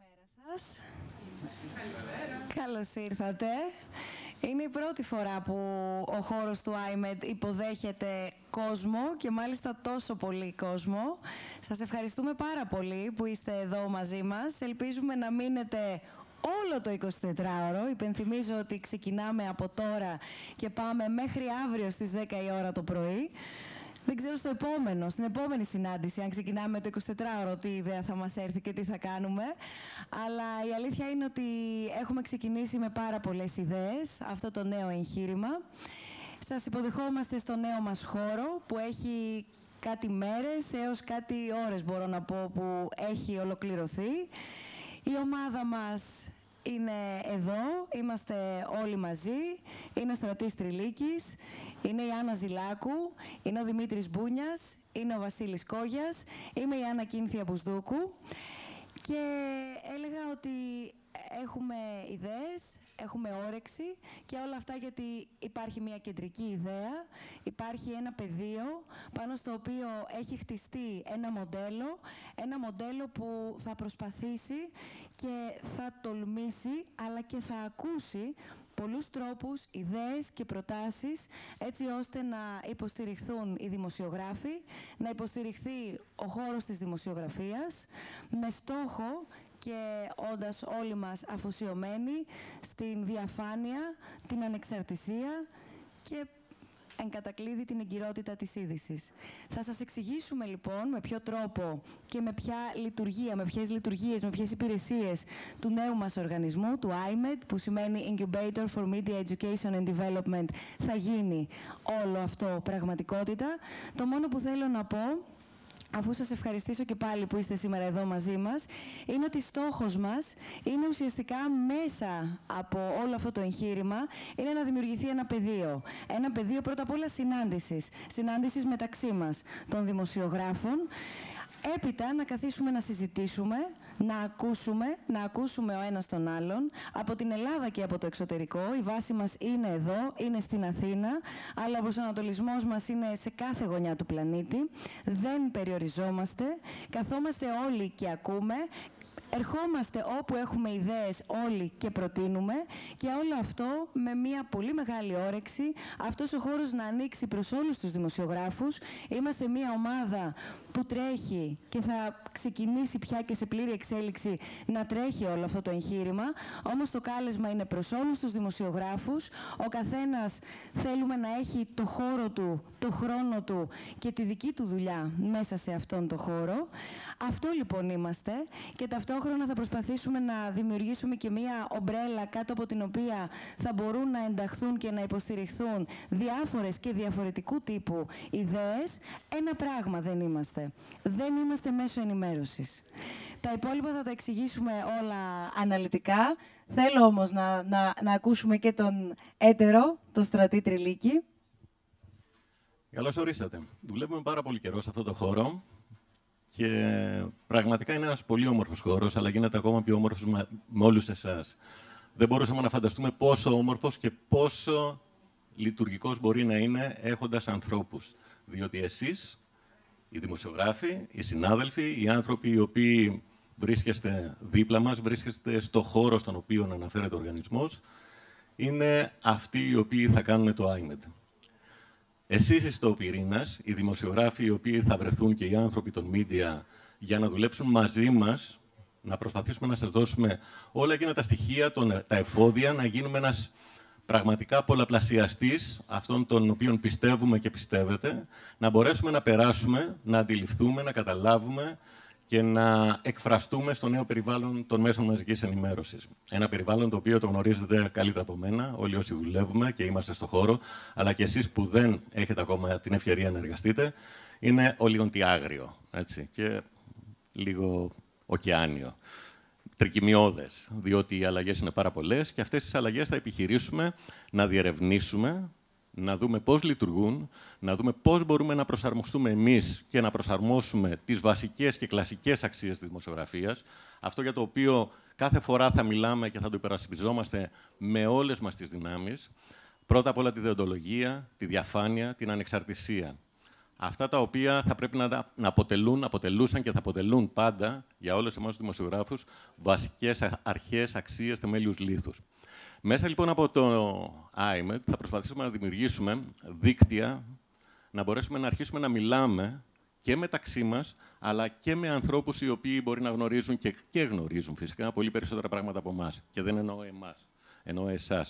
Καλημέρα σας. Καλώς ήρθατε. Είναι η πρώτη φορά που ο χώρος του IMED υποδέχεται κόσμο και μάλιστα τόσο πολύ κόσμο. Σας ευχαριστούμε πάρα πολύ που είστε εδώ μαζί μας. Ελπίζουμε να μείνετε όλο το 24ωρο. Υπενθυμίζω ότι ξεκινάμε από τώρα και πάμε μέχρι αύριο στις 10 η ώρα το πρωί. Δεν ξέρω στο επόμενο, στην επόμενη συνάντηση, αν ξεκινάμε το 24ωρο, τι ιδέα θα μας έρθει και τι θα κάνουμε. Αλλά η αλήθεια είναι ότι έχουμε ξεκινήσει με πάρα πολλές ιδέες αυτό το νέο εγχείρημα. Σας υποδεχόμαστε στο νέο μας χώρο που έχει κάτι μέρες έως κάτι ώρες μπορώ να πω που έχει ολοκληρωθεί. Η ομάδα μας είναι εδώ, είμαστε όλοι μαζί, είναι ο στρατής Τριλίκης. Είναι η Άννα Ζηλάκου, είναι ο Δημήτρης Μπούνιας, είναι ο Βασίλης Κόγιας, είμαι η Άννα Κίνθια Μπουσδούκου και έλεγα ότι έχουμε ιδέες, έχουμε όρεξη και όλα αυτά γιατί υπάρχει μια κεντρική ιδέα, υπάρχει ένα πεδίο πάνω στο οποίο έχει χτιστεί ένα μοντέλο, ένα μοντέλο που θα προσπαθήσει και θα τολμήσει αλλά και θα ακούσει πολλούς τρόπους, ιδέες και προτάσεις έτσι ώστε να υποστηριχθούν οι δημοσιογράφοι, να υποστηριχθεί ο χώρος της δημοσιογραφίας με στόχο και όντας όλοι μας αφοσιωμένοι στην διαφάνεια, την ανεξαρτησία και εν την εγκυρότητα της είδησης. Θα σας εξηγήσουμε λοιπόν με ποιο τρόπο και με ποια λειτουργία, με ποιες λειτουργίες, με ποιες υπηρεσίες του νέου μας οργανισμού, του IMED, που σημαίνει Incubator for Media Education and Development, θα γίνει όλο αυτό πραγματικότητα. Το μόνο που θέλω να πω αφού σας ευχαριστήσω και πάλι που είστε σήμερα εδώ μαζί μας, είναι ότι στόχος μας είναι ουσιαστικά μέσα από όλο αυτό το εγχείρημα, είναι να δημιουργηθεί ένα πεδίο. Ένα πεδίο πρώτα απ' όλα συνάντησης. Συνάντησης μεταξύ μας των δημοσιογράφων. Έπειτα να καθίσουμε να συζητήσουμε, να ακούσουμε, να ακούσουμε ο ένας τον άλλον. Από την Ελλάδα και από το εξωτερικό, η βάση μας είναι εδώ, είναι στην Αθήνα, αλλά ο προσανατολισμός μας είναι σε κάθε γωνιά του πλανήτη. Δεν περιοριζόμαστε, καθόμαστε όλοι και ακούμε, Ερχόμαστε όπου έχουμε ιδέες όλοι και προτείνουμε και όλο αυτό με μια πολύ μεγάλη όρεξη. Αυτός ο χώρος να ανοίξει προς όλους τους δημοσιογράφους. Είμαστε μια ομάδα που τρέχει και θα ξεκινήσει πια και σε πλήρη εξέλιξη να τρέχει όλο αυτό το εγχείρημα. Όμως το κάλεσμα είναι προς όλους τους δημοσιογράφους. Ο καθένας θέλουμε να έχει το χώρο του, το χρόνο του και τη δική του δουλειά μέσα σε αυτόν τον χώρο. Αυτό λοιπόν είμαστε και ταυτόχρονα θα προσπαθήσουμε να δημιουργήσουμε και μία ομπρέλα κάτω από την οποία θα μπορούν να ενταχθούν και να υποστηριχθούν διάφορες και διαφορετικού τύπου ιδέες. Ένα πράγμα δεν είμαστε. Δεν είμαστε μέσω ενημέρωσης. Τα υπόλοιπα θα τα εξηγήσουμε όλα αναλυτικά. Θέλω όμως να, ακούσουμε και τον έτερο, τον στρατή Τριλίκη. Καλώς ορίσατε. Δουλεύουμε πάρα πολύ καιρό σε αυτό το χώρο και πραγματικά είναι ένας πολύ όμορφος χώρος, αλλά γίνεται ακόμα πιο όμορφος με, με όλους εσάς. Δεν μπορούσαμε να φανταστούμε πόσο όμορφος και πόσο λειτουργικός μπορεί να είναι έχοντας ανθρώπους. Διότι εσείς οι δημοσιογράφοι, οι συνάδελφοι, οι άνθρωποι οι οποίοι βρίσκεστε δίπλα μας, βρίσκεστε στο χώρο στον οποίο αναφέρεται ο οργανισμός, είναι αυτοί οι οποίοι θα κάνουν το IMED. Εσείς είστε ο πυρήνας, οι δημοσιογράφοι οι οποίοι θα βρεθούν και οι άνθρωποι των media για να δουλέψουν μαζί μας, να προσπαθήσουμε να σας δώσουμε όλα εκείνα τα στοιχεία, τα εφόδια, να γίνουμε ένας πραγματικά πολλαπλασιαστής αυτών των οποίων πιστεύουμε και πιστεύετε, να μπορέσουμε να περάσουμε, να αντιληφθούμε, να καταλάβουμε και να εκφραστούμε στο νέο περιβάλλον των μέσων μαζικής ενημέρωσης. Ένα περιβάλλον το οποίο το γνωρίζετε καλύτερα από μένα, όλοι όσοι δουλεύουμε και είμαστε στο χώρο, αλλά και εσείς που δεν έχετε ακόμα την ευκαιρία να εργαστείτε, είναι άγριο έτσι, και λίγο ωκεάνιο τρικυμιώδες, διότι οι αλλαγές είναι πάρα πολλές και αυτές τις αλλαγές θα επιχειρήσουμε να διερευνήσουμε, να δούμε πώς λειτουργούν, να δούμε πώς μπορούμε να προσαρμοστούμε εμείς και να προσαρμόσουμε τις βασικές και κλασικές αξίες της δημοσιογραφίας, αυτό για το οποίο κάθε φορά θα μιλάμε και θα το υπερασπιζόμαστε με όλες μας τις δυνάμεις. Πρώτα απ' όλα τη διοντολογία, τη διαφάνεια, την ανεξαρτησία αυτά τα οποία θα πρέπει να, αποτελούν, αποτελούσαν και θα αποτελούν πάντα για όλους εμάς τους δημοσιογράφους βασικές αρχές, αξίες, θεμέλιους λήθους. Μέσα λοιπόν από το IMED θα προσπαθήσουμε να δημιουργήσουμε δίκτυα, να μπορέσουμε να αρχίσουμε να μιλάμε και μεταξύ μας, αλλά και με ανθρώπους οι οποίοι μπορεί να γνωρίζουν και, και γνωρίζουν φυσικά πολύ περισσότερα πράγματα από εμάς. Και δεν εννοώ εμάς, εννοώ εσάς.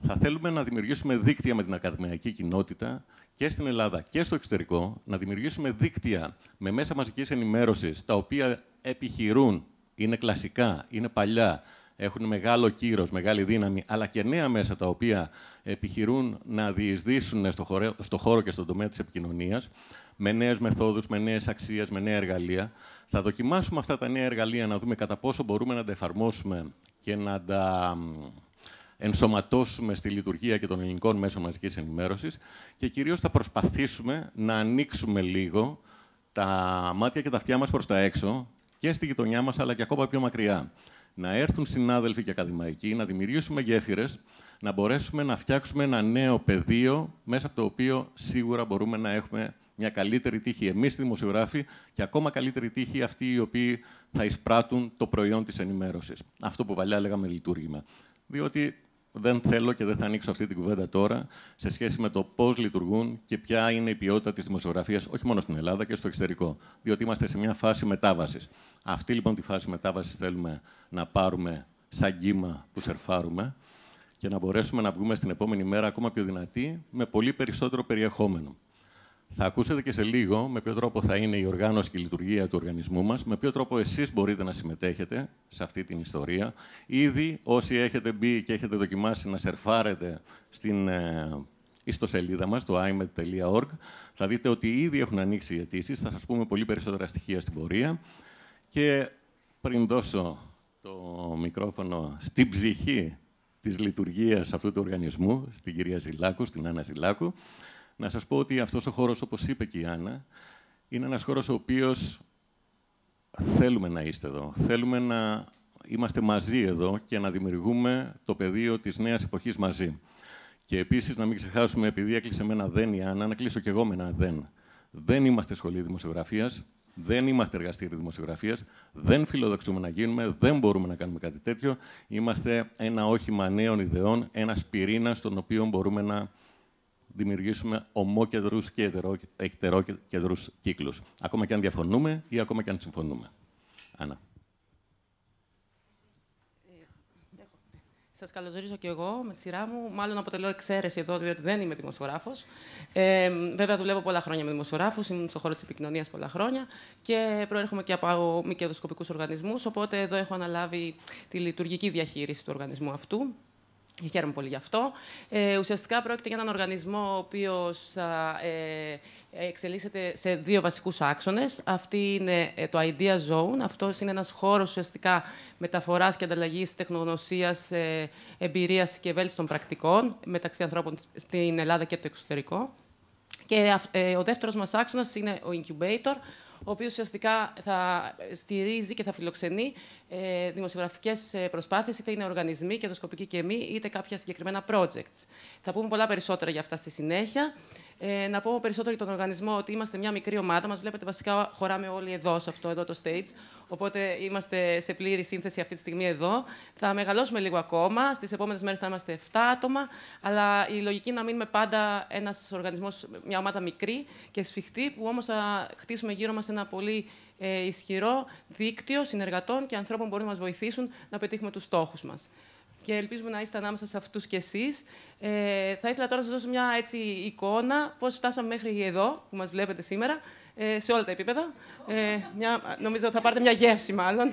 Θα θέλουμε να δημιουργήσουμε δίκτυα με την ακαδημαϊκή κοινότητα, και στην Ελλάδα και στο εξωτερικό, να δημιουργήσουμε δίκτυα με μέσα μαζικής ενημέρωσης, τα οποία επιχειρούν, είναι κλασικά, είναι παλιά, έχουν μεγάλο κύρος, μεγάλη δύναμη, αλλά και νέα μέσα τα οποία επιχειρούν να διεισδύσουν στο χώρο, στο χώρο και στον τομέα της επικοινωνίας, με νέες μεθόδους, με νέες αξίες, με νέα εργαλεία. Θα δοκιμάσουμε αυτά τα νέα εργαλεία να δούμε κατά πόσο μπορούμε να τα εφαρμόσουμε και να τα ενσωματώσουμε στη λειτουργία και των ελληνικών μέσων μαζικής ενημέρωσης και κυρίως θα προσπαθήσουμε να ανοίξουμε λίγο τα μάτια και τα αυτιά μας προς τα έξω και στη γειτονιά μας αλλά και ακόμα πιο μακριά. Να έρθουν συνάδελφοι και ακαδημαϊκοί, να δημιουργήσουμε γέφυρες, να μπορέσουμε να φτιάξουμε ένα νέο πεδίο μέσα από το οποίο σίγουρα μπορούμε να έχουμε μια καλύτερη τύχη εμείς οι δημοσιογράφοι και ακόμα καλύτερη τύχη αυτοί οι οποίοι θα εισπράττουν το προϊόν της ενημέρωσης. Αυτό που παλιά λέγαμε λειτουργήμα. Διότι δεν θέλω και δεν θα ανοίξω αυτή την κουβέντα τώρα σε σχέση με το πώς λειτουργούν και ποια είναι η ποιότητα της δημοσιογραφίας, όχι μόνο στην Ελλάδα και στο εξωτερικό. Διότι είμαστε σε μια φάση μετάβασης. Αυτή λοιπόν τη φάση μετάβασης θέλουμε να πάρουμε σαν κύμα που σερφάρουμε και να μπορέσουμε να βγούμε στην επόμενη μέρα ακόμα πιο δυνατή με πολύ περισσότερο περιεχόμενο. Θα ακούσετε και σε λίγο με ποιο τρόπο θα είναι η οργάνωση και η λειτουργία του οργανισμού μας, με ποιο τρόπο εσείς μπορείτε να συμμετέχετε σε αυτή την ιστορία. Ήδη όσοι έχετε μπει και έχετε δοκιμάσει να σερφάρετε στην ε, ιστοσελίδα μας, το imed.org, θα δείτε ότι ήδη έχουν ανοίξει οι αιτήσεις. θα σας πούμε πολύ περισσότερα στοιχεία στην πορεία. Και πριν δώσω το μικρόφωνο στην ψυχή της λειτουργίας αυτού του οργανισμού, στην κυρία Ζηλάκου, στην Άννα Ζηλάκου, να σας πω ότι αυτός ο χώρος, όπως είπε και η Άννα, είναι ένας χώρος ο οποίος θέλουμε να είστε εδώ. Θέλουμε να είμαστε μαζί εδώ και να δημιουργούμε το πεδίο της νέας εποχής μαζί. Και επίσης, να μην ξεχάσουμε, επειδή έκλεισε με ένα δεν η Άννα, να κλείσω και εγώ με ένα δεν. Δεν είμαστε σχολή δημοσιογραφίας, δεν είμαστε εργαστήριο δημοσιογραφίας, δεν φιλοδοξούμε να γίνουμε, δεν μπορούμε να κάνουμε κάτι τέτοιο. Είμαστε ένα όχημα νέων ιδεών, ένας πυρήνας στον οποίο μπορούμε να δημιουργήσουμε ομόκεντρους και εκτερόκεντρους κύκλους. Ακόμα και αν διαφωνούμε ή ακόμα και αν συμφωνούμε. Άννα. Σας καλωσορίζω και εγώ με τη σειρά μου. Μάλλον αποτελώ εξαίρεση εδώ, διότι δεν είμαι δημοσιογράφος. Ε, βέβαια, δουλεύω πολλά χρόνια με δημοσιογράφους, ήμουν στον χώρο της επικοινωνίας πολλά χρόνια και προέρχομαι και από μη κερδοσκοπικούς οργανισμούς. Οπότε εδώ έχω αναλάβει τη λειτουργική διαχείριση του οργανισμού αυτού χαίρομαι πολύ γι' αυτό. Ε, ουσιαστικά πρόκειται για έναν οργανισμό ο οποίος ε, εξελίσσεται σε δύο βασικούς άξονες. Αυτή είναι ε, το Idea Zone. Αυτός είναι ένας χώρος ουσιαστικά μεταφοράς και ανταλλαγής τεχνογνωσίας, ε, εμπειρίας και βέλτιστων πρακτικών μεταξύ ανθρώπων στην Ελλάδα και το εξωτερικό. Και ε, ο δεύτερος μας άξονας είναι ο Incubator, ο οποίος ουσιαστικά θα στηρίζει και θα φιλοξενεί ε, δημοσιογραφικές ε, προσπάθειες, είτε είναι οργανισμοί, κερδοσκοπικοί και εμείς, είτε κάποια συγκεκριμένα projects. Θα πούμε πολλά περισσότερα για αυτά στη συνέχεια. Ε, να πω περισσότερο για τον οργανισμό ότι είμαστε μια μικρή ομάδα. Μας βλέπετε βασικά χωράμε όλοι εδώ, σε αυτό εδώ το stage. Οπότε είμαστε σε πλήρη σύνθεση αυτή τη στιγμή εδώ. Θα μεγαλώσουμε λίγο ακόμα. Στις επόμενες μέρες θα είμαστε 7 άτομα. Αλλά η λογική να μείνουμε πάντα ένας οργανισμός, μια ομάδα μικρή και σφιχτή, που όμως θα χτίσουμε γύρω μας ένα πολύ ε, ισχυρό δίκτυο συνεργατών και ανθρώπων που μπορούν να μας βοηθήσουν να πετύχουμε τους στόχους μας και ελπίζουμε να είστε ανάμεσα σε αυτούς κι εσείς. Ε, θα ήθελα τώρα να σας δώσω μια έτσι, εικόνα πώς φτάσαμε μέχρι εδώ, που μας βλέπετε σήμερα, ε, σε όλα τα επίπεδα. Ε, νομίζω θα πάρετε μια γεύση μάλλον.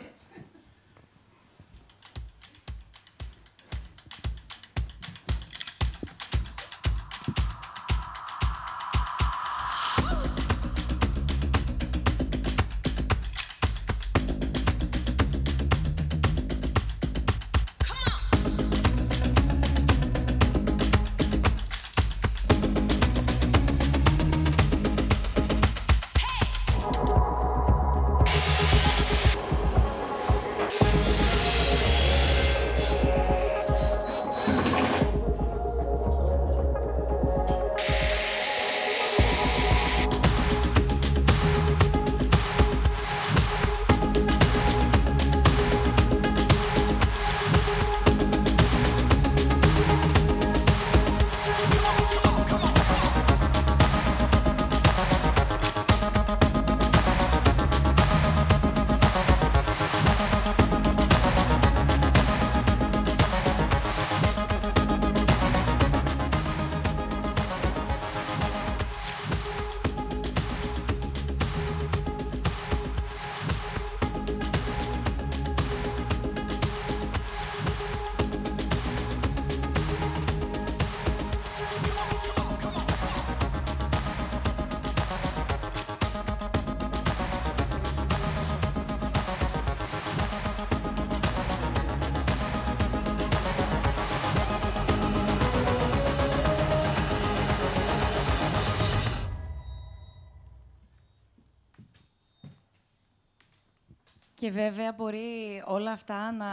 Και βέβαια μπορεί όλα αυτά να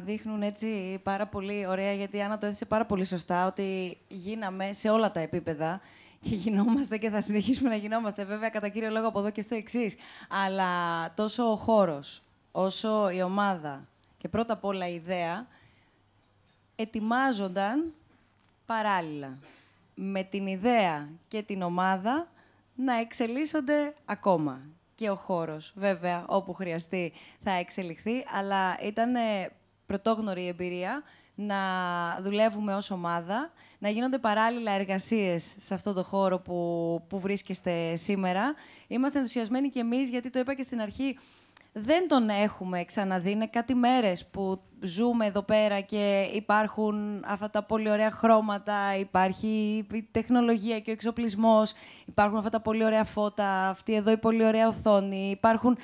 δείχνουν έτσι πάρα πολύ ωραία, γιατί η Άννα το έθεσε πάρα πολύ σωστά, ότι γίναμε σε όλα τα επίπεδα και γινόμαστε και θα συνεχίσουμε να γινόμαστε. Βέβαια, κατά κύριο λόγο από εδώ και στο εξής. Αλλά τόσο ο χώρος, όσο η ομάδα και πρώτα απ' όλα η ιδέα ετοιμάζονταν παράλληλα με την ιδέα και την ομάδα να εξελίσσονται ακόμα και ο χώρος. Βέβαια, όπου χρειαστεί θα εξελιχθεί, αλλά ήταν ε, πρωτόγνωρη η εμπειρία να δουλεύουμε ως ομάδα, να γίνονται παράλληλα εργασίες σε αυτό το χώρο που, που βρίσκεστε σήμερα. Είμαστε ενθουσιασμένοι κι εμείς, γιατί το είπα και στην αρχή, δεν τον έχουμε ξαναδεί. Είναι κάτι μέρες που ζούμε εδώ πέρα και υπάρχουν αυτά τα πολύ ωραία χρώματα, υπάρχει η τεχνολογία και ο εξοπλισμός, υπάρχουν αυτά τα πολύ ωραία φώτα, αυτή εδώ η πολύ ωραία οθόνη, υπάρχουν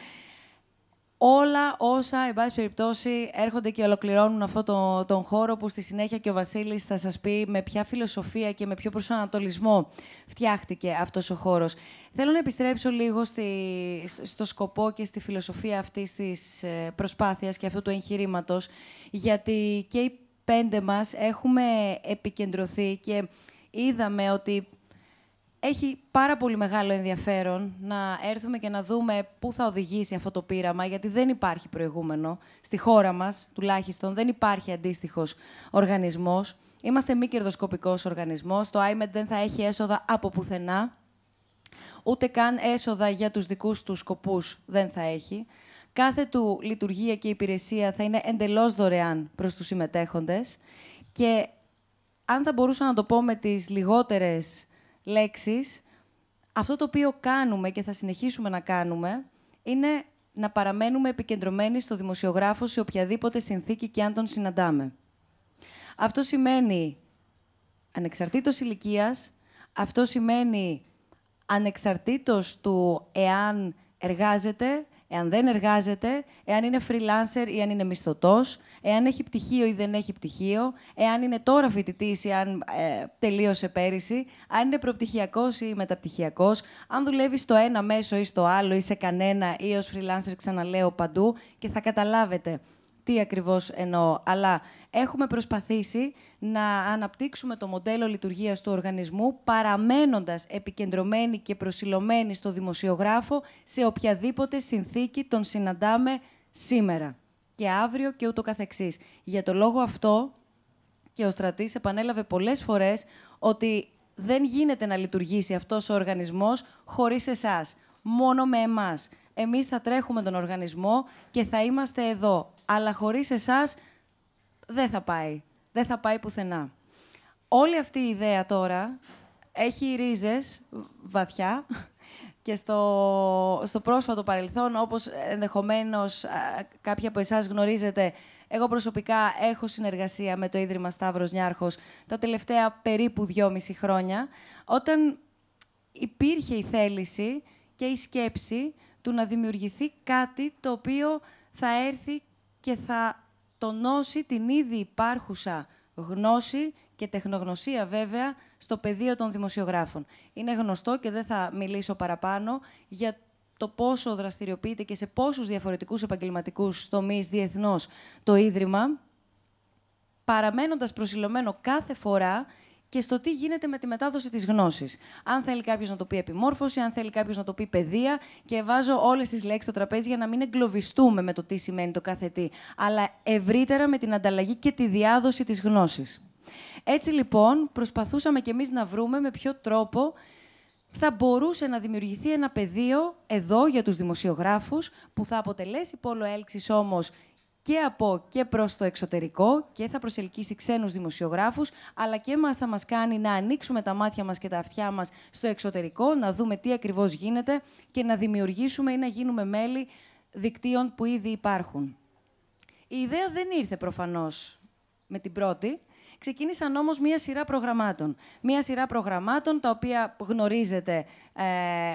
όλα όσα, εν πάση περιπτώσει, έρχονται και ολοκληρώνουν αυτόν τον χώρο που στη συνέχεια και ο Βασίλης θα σας πει με ποια φιλοσοφία και με ποιο προσανατολισμό φτιάχτηκε αυτός ο χώρος. Θέλω να επιστρέψω λίγο στο σκοπό και στη φιλοσοφία αυτής της ε, προσπάθειας και αυτού του εγχειρήματος, γιατί και οι πέντε μας έχουμε επικεντρωθεί και είδαμε ότι έχει πάρα πολύ μεγάλο ενδιαφέρον να έρθουμε και να δούμε πού θα οδηγήσει αυτό το πείραμα, γιατί δεν υπάρχει προηγούμενο. Στη χώρα μας, τουλάχιστον, δεν υπάρχει αντίστοιχος οργανισμός. Είμαστε μη κερδοσκοπικός οργανισμός. Το IMED δεν θα έχει έσοδα από πουθενά. Ούτε καν έσοδα για τους δικούς του σκοπούς δεν θα έχει. Κάθε του λειτουργία και υπηρεσία θα είναι εντελώς δωρεάν προς τους συμμετέχοντες. Και αν θα μπορούσα να το πω με τις λιγότερες λέξεις, αυτό το οποίο κάνουμε και θα συνεχίσουμε να κάνουμε είναι να παραμένουμε επικεντρωμένοι στο δημοσιογράφο σε οποιαδήποτε συνθήκη και αν τον συναντάμε. Αυτό σημαίνει ανεξαρτήτως ηλικίας, αυτό σημαίνει ανεξαρτήτως του εάν εργάζεται, εάν δεν εργάζεται, εάν είναι freelancer ή αν είναι μισθωτός, εάν έχει πτυχίο ή δεν έχει πτυχίο, εάν είναι τώρα φοιτητής ή αν ε, τελείωσε πέρυσι, αν είναι προπτυχιακός ή μεταπτυχιακός, αν δουλεύει στο ένα μέσο ή στο άλλο ή σε κανένα ή ως freelancer, ξαναλέω παντού και θα καταλάβετε τι ακριβώς εννοώ, αλλά έχουμε προσπαθήσει να αναπτύξουμε το μοντέλο λειτουργίας του οργανισμού παραμένοντας επικεντρωμένοι και προσιλωμένοι στο δημοσιογράφο σε οποιαδήποτε συνθήκη τον συναντάμε σήμερα και αύριο και ούτω καθεξής. Για το λόγο αυτό και ο στρατής επανέλαβε πολλές φορές ότι δεν γίνεται να λειτουργήσει αυτός ο οργανισμός χωρίς εσάς, μόνο με εμάς. Εμείς θα τρέχουμε τον οργανισμό και θα είμαστε εδώ, αλλά χωρίς εσάς δεν θα πάει. Δεν θα πάει πουθενά. Όλη αυτή η ιδέα τώρα έχει ρίζες βαθιά και στο, στο πρόσφατο παρελθόν, όπως ενδεχομένως κάποια από εσάς γνωρίζετε, εγώ προσωπικά έχω συνεργασία με το Ίδρυμα Σταύρος Νιάρχος τα τελευταία περίπου δυόμιση χρόνια, όταν υπήρχε η θέληση και η σκέψη του να δημιουργηθεί κάτι το οποίο θα έρθει και θα τονώσει την ήδη υπάρχουσα γνώση και τεχνογνωσία βέβαια στο πεδίο των δημοσιογράφων. Είναι γνωστό και δεν θα μιλήσω παραπάνω για το πόσο δραστηριοποιείται και σε πόσους διαφορετικούς επαγγελματικούς τομείς διεθνώς το Ίδρυμα, παραμένοντας προσιλωμένο κάθε φορά και στο τι γίνεται με τη μετάδοση της γνώσης. Αν θέλει κάποιος να το πει επιμόρφωση, αν θέλει κάποιος να το πει παιδεία. Και βάζω όλες τις λέξεις στο τραπέζι για να μην εγκλωβιστούμε με το τι σημαίνει το κάθε τι. Αλλά ευρύτερα με την ανταλλαγή και τη διάδοση της γνώσης. Έτσι λοιπόν προσπαθούσαμε και εμείς να βρούμε με ποιο τρόπο θα μπορούσε να δημιουργηθεί ένα πεδίο εδώ για τους δημοσιογράφους που θα αποτελέσει πόλο έλξης όμως και από και προς το εξωτερικό και θα προσελκύσει ξένους δημοσιογράφους, αλλά και μας θα μας κάνει να ανοίξουμε τα μάτια μας και τα αυτιά μας στο εξωτερικό, να δούμε τι ακριβώς γίνεται και να δημιουργήσουμε ή να γίνουμε μέλη δικτύων που ήδη υπάρχουν. Η ιδέα δεν ήρθε προφανώς με την πρώτη, Ξεκίνησαν όμως μία σειρά προγραμμάτων. Μία σειρά προγραμμάτων τα οποία γνωρίζετε ε,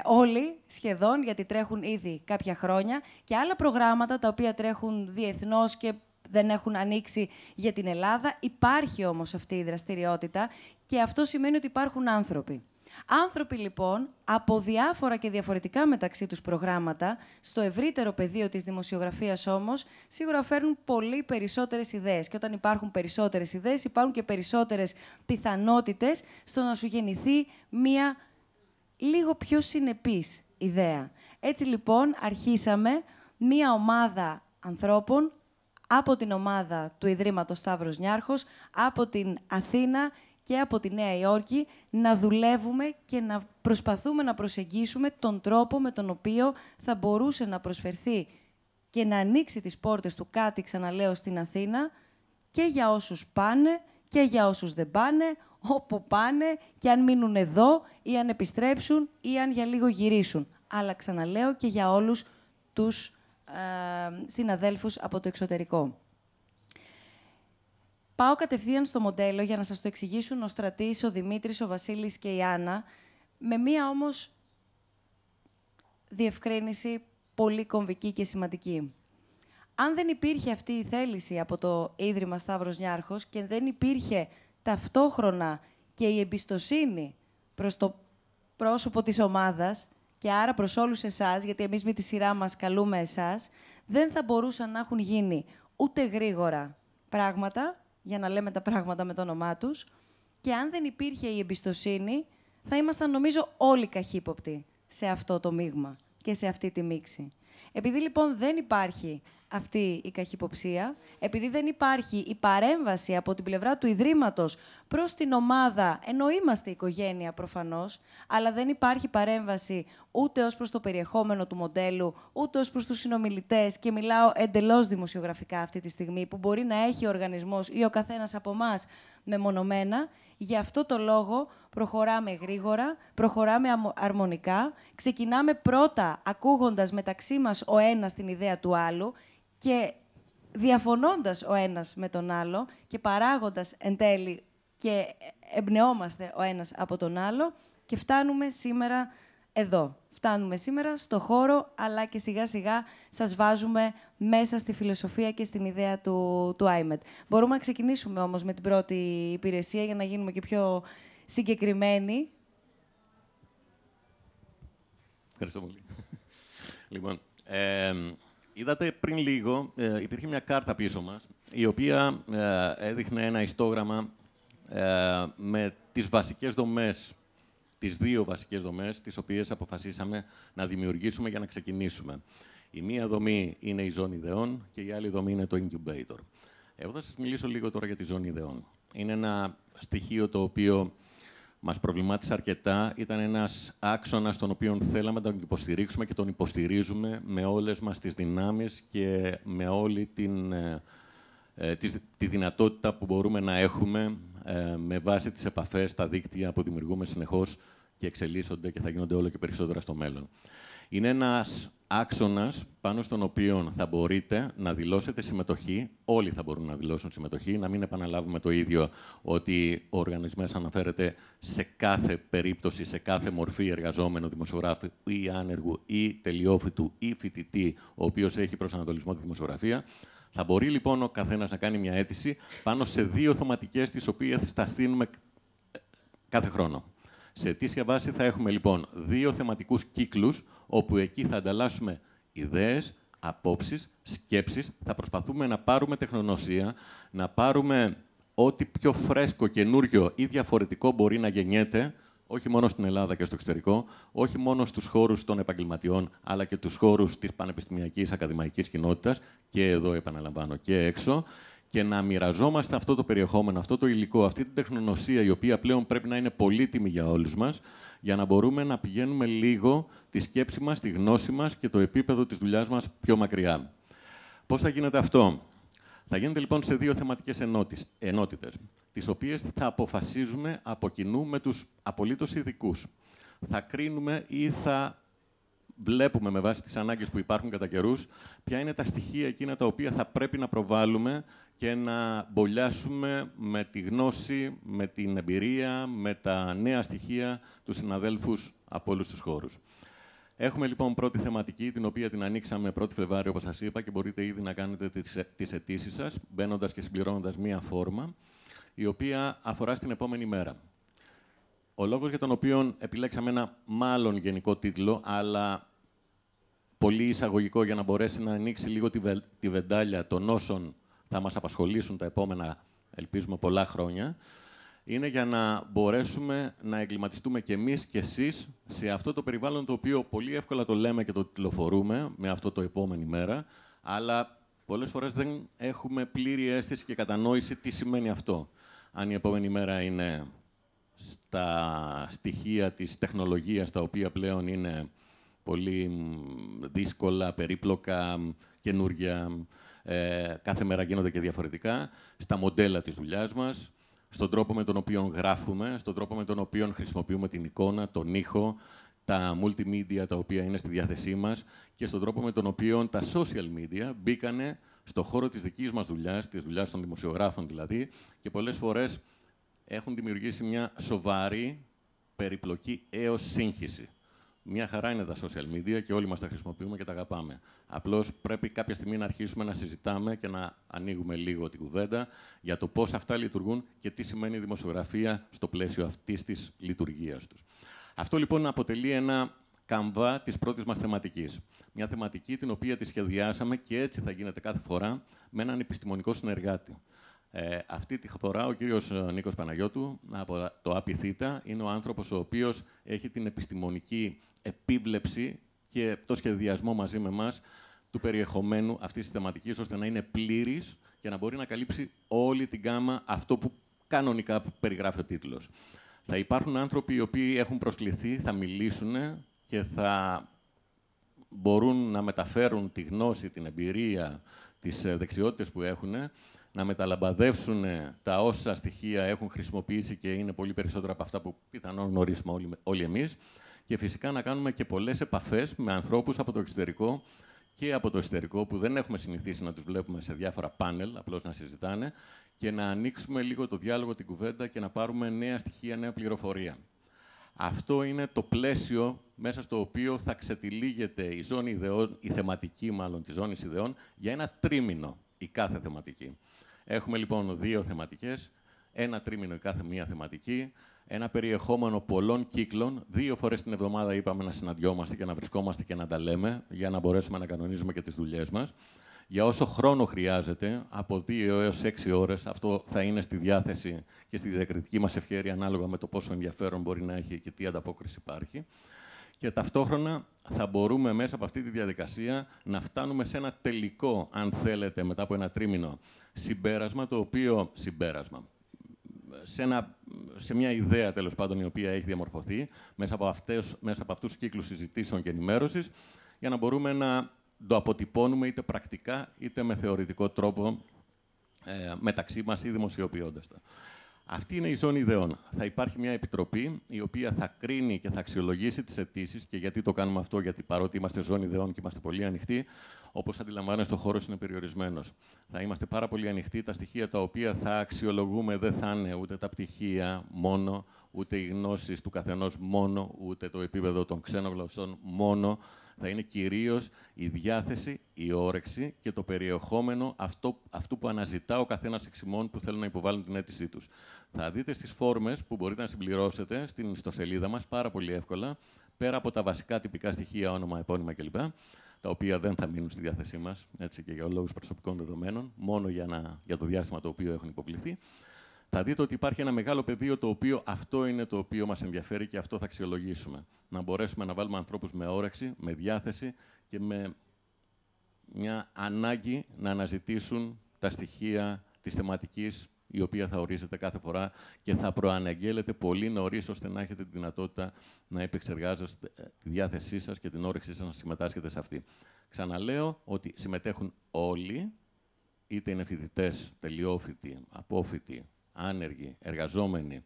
όλοι σχεδόν, γιατί τρέχουν ήδη κάποια χρόνια, και άλλα προγράμματα τα οποία τρέχουν διεθνώς και δεν έχουν ανοίξει για την Ελλάδα. Υπάρχει όμως αυτή η δραστηριότητα και αυτό σημαίνει ότι υπάρχουν άνθρωποι. Άνθρωποι λοιπόν από διάφορα και διαφορετικά μεταξύ τους προγράμματα, στο ευρύτερο πεδίο της δημοσιογραφίας όμως, σίγουρα φέρνουν πολύ περισσότερες ιδέες. Και όταν υπάρχουν περισσότερες ιδέες, υπάρχουν και περισσότερες πιθανότητες στο να σου γεννηθεί μία λίγο πιο συνεπής ιδέα. Έτσι λοιπόν αρχίσαμε μία ομάδα ανθρώπων από την ομάδα του Ιδρύματος Σταύρος Νιάρχος, από την Αθήνα και από τη Νέα Υόρκη να δουλεύουμε και να προσπαθούμε να προσεγγίσουμε τον τρόπο με τον οποίο θα μπορούσε να προσφερθεί και να ανοίξει τις πόρτες του κάτι, ξαναλέω, στην Αθήνα και για όσους πάνε και για όσους δεν πάνε, όπου πάνε και αν μείνουν εδώ ή αν επιστρέψουν ή αν για λίγο γυρίσουν. Αλλά ξαναλέω και για όλους τους ε, συναδέλφους από το εξωτερικό. Πάω κατευθείαν στο μοντέλο για να σας το εξηγήσουν ο Στρατής, ο Δημήτρης, ο Βασίλης και η Άννα, με μία όμως διευκρίνηση πολύ κομβική και σημαντική. Αν δεν υπήρχε αυτή η θέληση από το Ίδρυμα Σταύρος Νιάρχος και δεν υπήρχε ταυτόχρονα και η εμπιστοσύνη προς το πρόσωπο της ομάδας και άρα προς όλους εσάς, γιατί εμείς με τη σειρά μας καλούμε εσάς, δεν θα μπορούσαν να έχουν γίνει ούτε γρήγορα πράγματα, για να λέμε τα πράγματα με το όνομά τους. Και αν δεν υπήρχε η εμπιστοσύνη, θα ήμασταν νομίζω όλοι καχύποπτοι σε αυτό το μείγμα και σε αυτή τη μίξη. Επειδή λοιπόν δεν υπάρχει αυτή η καχυποψία, επειδή δεν υπάρχει η παρέμβαση από την πλευρά του Ιδρύματος προς την ομάδα, ενώ είμαστε οικογένεια προφανώς, αλλά δεν υπάρχει παρέμβαση ούτε ως προς το περιεχόμενο του μοντέλου, ούτε ως προς τους συνομιλητές και μιλάω εντελώς δημοσιογραφικά αυτή τη στιγμή, που μπορεί να έχει ο οργανισμός ή ο καθένας από εμάς μεμονωμένα. Γι' αυτό το λόγο προχωράμε γρήγορα, προχωράμε αρμονικά, ξεκινάμε πρώτα ακούγοντας μεταξύ μας ο ένας την ιδέα του άλλου και διαφωνώντας ο ένας με τον άλλο και παράγοντας εν τέλει και εμπνεόμαστε ο ένας από τον άλλο και φτάνουμε σήμερα εδώ. Φτάνουμε σήμερα στο χώρο, αλλά και σιγά σιγά σας βάζουμε μέσα στη φιλοσοφία και στην ιδέα του, του IMED. Μπορούμε να ξεκινήσουμε όμως με την πρώτη υπηρεσία για να γίνουμε και πιο συγκεκριμένοι. Ευχαριστώ πολύ. Λοιπόν, ε, Είδατε πριν λίγο, ε, υπήρχε μια κάρτα πίσω μας, η οποία ε, έδειχνε ένα ιστόγραμμα ε, με τις βασικές δομές, τις δύο βασικές δομές, τις οποίες αποφασίσαμε να δημιουργήσουμε για να ξεκινήσουμε. Η μία δομή είναι η ζώνη ιδεών και η άλλη δομή είναι το incubator. Εγώ θα σας μιλήσω λίγο τώρα για τη ζώνη ιδεών. Είναι ένα στοιχείο το οποίο Μας προβλημάτισε αρκετά. Ήταν ένας άξονας τον οποίο θέλαμε να τον υποστηρίξουμε και τον υποστηρίζουμε με όλες μας τις δυνάμεις και με όλη την, ε, ε, τη, δυνατότητα που μπορούμε να έχουμε ε, με βάση τις επαφές, τα δίκτυα που δημιουργούμε συνεχώς και εξελίσσονται και θα γίνονται όλο και περισσότερα στο μέλλον είναι ένας άξονας πάνω στον οποίο θα μπορείτε να δηλώσετε συμμετοχή. Όλοι θα μπορούν να δηλώσουν συμμετοχή. Να μην επαναλάβουμε το ίδιο ότι ο οργανισμός αναφέρεται σε κάθε περίπτωση, σε κάθε μορφή εργαζόμενου δημοσιογράφου ή άνεργου ή τελειόφυτου ή φοιτητή, ο οποίος έχει προσανατολισμό τη δημοσιογραφία. Θα μπορεί λοιπόν ο καθένας να κάνει μια αίτηση πάνω σε δύο θεματικές τις οποίες θα στείλουμε ε, κάθε χρόνο. Σε αιτήσια βάση θα έχουμε λοιπόν δύο θεματικούς κύκλους, όπου εκεί θα ανταλλάσσουμε ιδέες, απόψεις, σκέψεις. Θα προσπαθούμε να πάρουμε τεχνονοσία, να πάρουμε ό,τι πιο φρέσκο, καινούριο ή διαφορετικό μπορεί να γεννιέται, όχι μόνο στην Ελλάδα και στο εξωτερικό, όχι μόνο στους χώρους των επαγγελματιών, αλλά και τους χώρους της πανεπιστημιακής ακαδημαϊκής κοινότητας, και εδώ επαναλαμβάνω και έξω, και να μοιραζόμαστε αυτό το περιεχόμενο, αυτό το υλικό, αυτή την τεχνονοσία, η οποία πλέον πρέπει να είναι πολύτιμη για όλους μας, για να μπορούμε να πηγαίνουμε λίγο τη σκέψη μας, τη γνώση μας και το επίπεδο της δουλειάς μας πιο μακριά. Πώς θα γίνεται αυτό. Θα γίνεται λοιπόν σε δύο θεματικές ενότητες τις οποίες θα αποφασίζουμε από κοινού με τους απολύτως ειδικούς. Θα κρίνουμε ή θα βλέπουμε με βάση τις ανάγκες που υπάρχουν κατά καιρούς, ποια είναι τα στοιχεία εκείνα τα οποία θα πρέπει να προβάλλουμε και να μπολιάσουμε με τη γνώση, με την εμπειρία, με τα νέα στοιχεία τους συναδέλφους από όλους τους χώρους. Έχουμε λοιπόν πρώτη θεματική, την οποία την ανοίξαμε 1η Φλεβάριο, όπως σας είπα, και μπορείτε ήδη να κάνετε τις ε, αιτήσεις σας, μπαίνοντας και συμπληρώνοντας μία φόρμα, η οποία αφορά στην επόμενη μέρα. Ο λόγος για τον οποίο επιλέξαμε ένα μάλλον γενικό τίτλο, αλλά πολύ εισαγωγικό για να μπορέσει να ανοίξει λίγο τη, βεντάλια των όσων θα μας απασχολήσουν τα επόμενα, ελπίζουμε, πολλά χρόνια, είναι για να μπορέσουμε να εγκληματιστούμε κι εμείς κι εσείς σε αυτό το περιβάλλον το οποίο πολύ εύκολα το λέμε και το τηλεφορούμε με αυτό το επόμενη μέρα, αλλά πολλές φορές δεν έχουμε πλήρη αίσθηση και κατανόηση τι σημαίνει αυτό. Αν η επόμενη μέρα είναι στα στοιχεία της τεχνολογίας, τα οποία πλέον είναι πολύ δύσκολα, περίπλοκα, καινούργια. Ε, κάθε μέρα γίνονται και διαφορετικά. Στα μοντέλα της δουλειάς μας, στον τρόπο με τον οποίο γράφουμε, στον τρόπο με τον οποίο χρησιμοποιούμε την εικόνα, τον ήχο, τα multimedia τα οποία είναι στη διάθεσή μας και στον τρόπο με τον οποίο τα social media μπήκανε στον χώρο της δικής μας δουλειάς, της δουλειάς των δημοσιογράφων δηλαδή, και πολλές φορές έχουν δημιουργήσει μια σοβαρή περιπλοκή έως σύγχυση. Μια χαρά είναι τα social media και όλοι μας τα χρησιμοποιούμε και τα αγαπάμε. Απλώς πρέπει κάποια στιγμή να αρχίσουμε να συζητάμε και να ανοίγουμε λίγο την κουβέντα για το πώς αυτά λειτουργούν και τι σημαίνει η δημοσιογραφία στο πλαίσιο αυτής της λειτουργίας τους. Αυτό λοιπόν αποτελεί ένα καμβά της πρώτης μας θεματικής. Μια θεματική την οποία τη σχεδιάσαμε και έτσι θα γίνεται κάθε φορά με έναν επιστημονικό συνεργάτη. Ε, αυτή τη φορά ο κύριος ε, Νίκος Παναγιώτου από το ΑΠΙΘΙΤΑ είναι ο άνθρωπος ο οποίος έχει την επιστημονική επίβλεψη και το σχεδιασμό μαζί με μας του περιεχομένου αυτής της θεματικής, ώστε να είναι πλήρης και να μπορεί να καλύψει όλη την γάμα αυτό που κανονικά περιγράφει ο τίτλος. Θα υπάρχουν άνθρωποι οι οποίοι έχουν προσκληθεί, θα μιλήσουν και θα μπορούν να μεταφέρουν τη γνώση, την εμπειρία, τις ε, δεξιότητες που έχουν, να μεταλαμπαδεύσουν τα όσα στοιχεία έχουν χρησιμοποιήσει και είναι πολύ περισσότερα από αυτά που πιθανόν γνωρίζουμε όλοι, όλοι εμείς. Και φυσικά να κάνουμε και πολλές επαφές με ανθρώπους από το εξωτερικό και από το εσωτερικό, που δεν έχουμε συνηθίσει να τους βλέπουμε σε διάφορα πάνελ, απλώς να συζητάνε, και να ανοίξουμε λίγο το διάλογο, την κουβέντα και να πάρουμε νέα στοιχεία, νέα πληροφορία. Αυτό είναι το πλαίσιο μέσα στο οποίο θα ξετυλίγεται η ζώνη ιδεών, η θεματική μάλλον τη ζώνη ιδεών, για ένα τρίμηνο η κάθε θεματική. Έχουμε λοιπόν δύο θεματικές, ένα τρίμηνο η κάθε μία θεματική, ένα περιεχόμενο πολλών κύκλων. Δύο φορές την εβδομάδα είπαμε να συναντιόμαστε και να βρισκόμαστε και να τα λέμε, για να μπορέσουμε να κανονίζουμε και τις δουλειές μας. Για όσο χρόνο χρειάζεται, από δύο έως έξι ώρες, αυτό θα είναι στη διάθεση και στη διακριτική μας ευχαίρεια, ανάλογα με το πόσο ενδιαφέρον μπορεί να έχει και τι ανταπόκριση υπάρχει και ταυτόχρονα θα μπορούμε μέσα από αυτή τη διαδικασία να φτάνουμε σε ένα τελικό, αν θέλετε, μετά από ένα τρίμηνο συμπέρασμα, το οποίο συμπέρασμα, σε, μια ιδέα τέλος πάντων η οποία έχει διαμορφωθεί μέσα από, αυτές, μέσα από αυτούς τους κύκλους συζητήσεων και ενημέρωσης, για να μπορούμε να το αποτυπώνουμε είτε πρακτικά είτε με θεωρητικό τρόπο ε, μεταξύ μας ή δημοσιοποιώντας τα. Αυτή είναι η ζώνη ιδεών. Θα υπάρχει μια επιτροπή η οποία θα κρίνει και θα αξιολογήσει τις αιτήσεις. Και γιατί το κάνουμε αυτό, Γιατί παρότι είμαστε ζώνη ιδεών και είμαστε πολύ ανοιχτοί, όπως αντιλαμβάνεστε, ο χώρος είναι περιορισμένος. Θα είμαστε πάρα πολύ ανοιχτοί. Τα στοιχεία τα οποία θα αξιολογούμε δεν θα είναι ούτε τα πτυχία μόνο, ούτε οι γνώσεις του καθενός μόνο, ούτε το επίπεδο των ξένων γλωσσών μόνο θα είναι κυρίως η διάθεση, η όρεξη και το περιεχόμενο αυτό, αυτού που αναζητά ο καθένας εξημών που θέλουν να υποβάλουν την αίτησή τους. Θα δείτε στις φόρμες που μπορείτε να συμπληρώσετε στην ιστοσελίδα μας πάρα πολύ εύκολα, πέρα από τα βασικά τυπικά στοιχεία, όνομα, επώνυμα κλπ τα οποία δεν θα μείνουν στη διάθεσή μας και για λόγους προσωπικών δεδομένων, μόνο για, να, για το διάστημα το οποίο έχουν υποβληθεί θα δείτε ότι υπάρχει ένα μεγάλο πεδίο το οποίο αυτό είναι το οποίο μας ενδιαφέρει και αυτό θα αξιολογήσουμε. Να μπορέσουμε να βάλουμε ανθρώπους με όρεξη, με διάθεση και με μια ανάγκη να αναζητήσουν τα στοιχεία της θεματικής η οποία θα ορίζεται κάθε φορά και θα προαναγγέλλεται πολύ νωρίς ώστε να έχετε τη δυνατότητα να επεξεργάζεστε ε, τη διάθεσή σας και την όρεξή σας να συμμετάσχετε σε αυτή. Ξαναλέω ότι συμμετέχουν όλοι, είτε είναι φοιτητές, τελειόφοιτοι, απόφοιτοι, άνεργοι, εργαζόμενοι,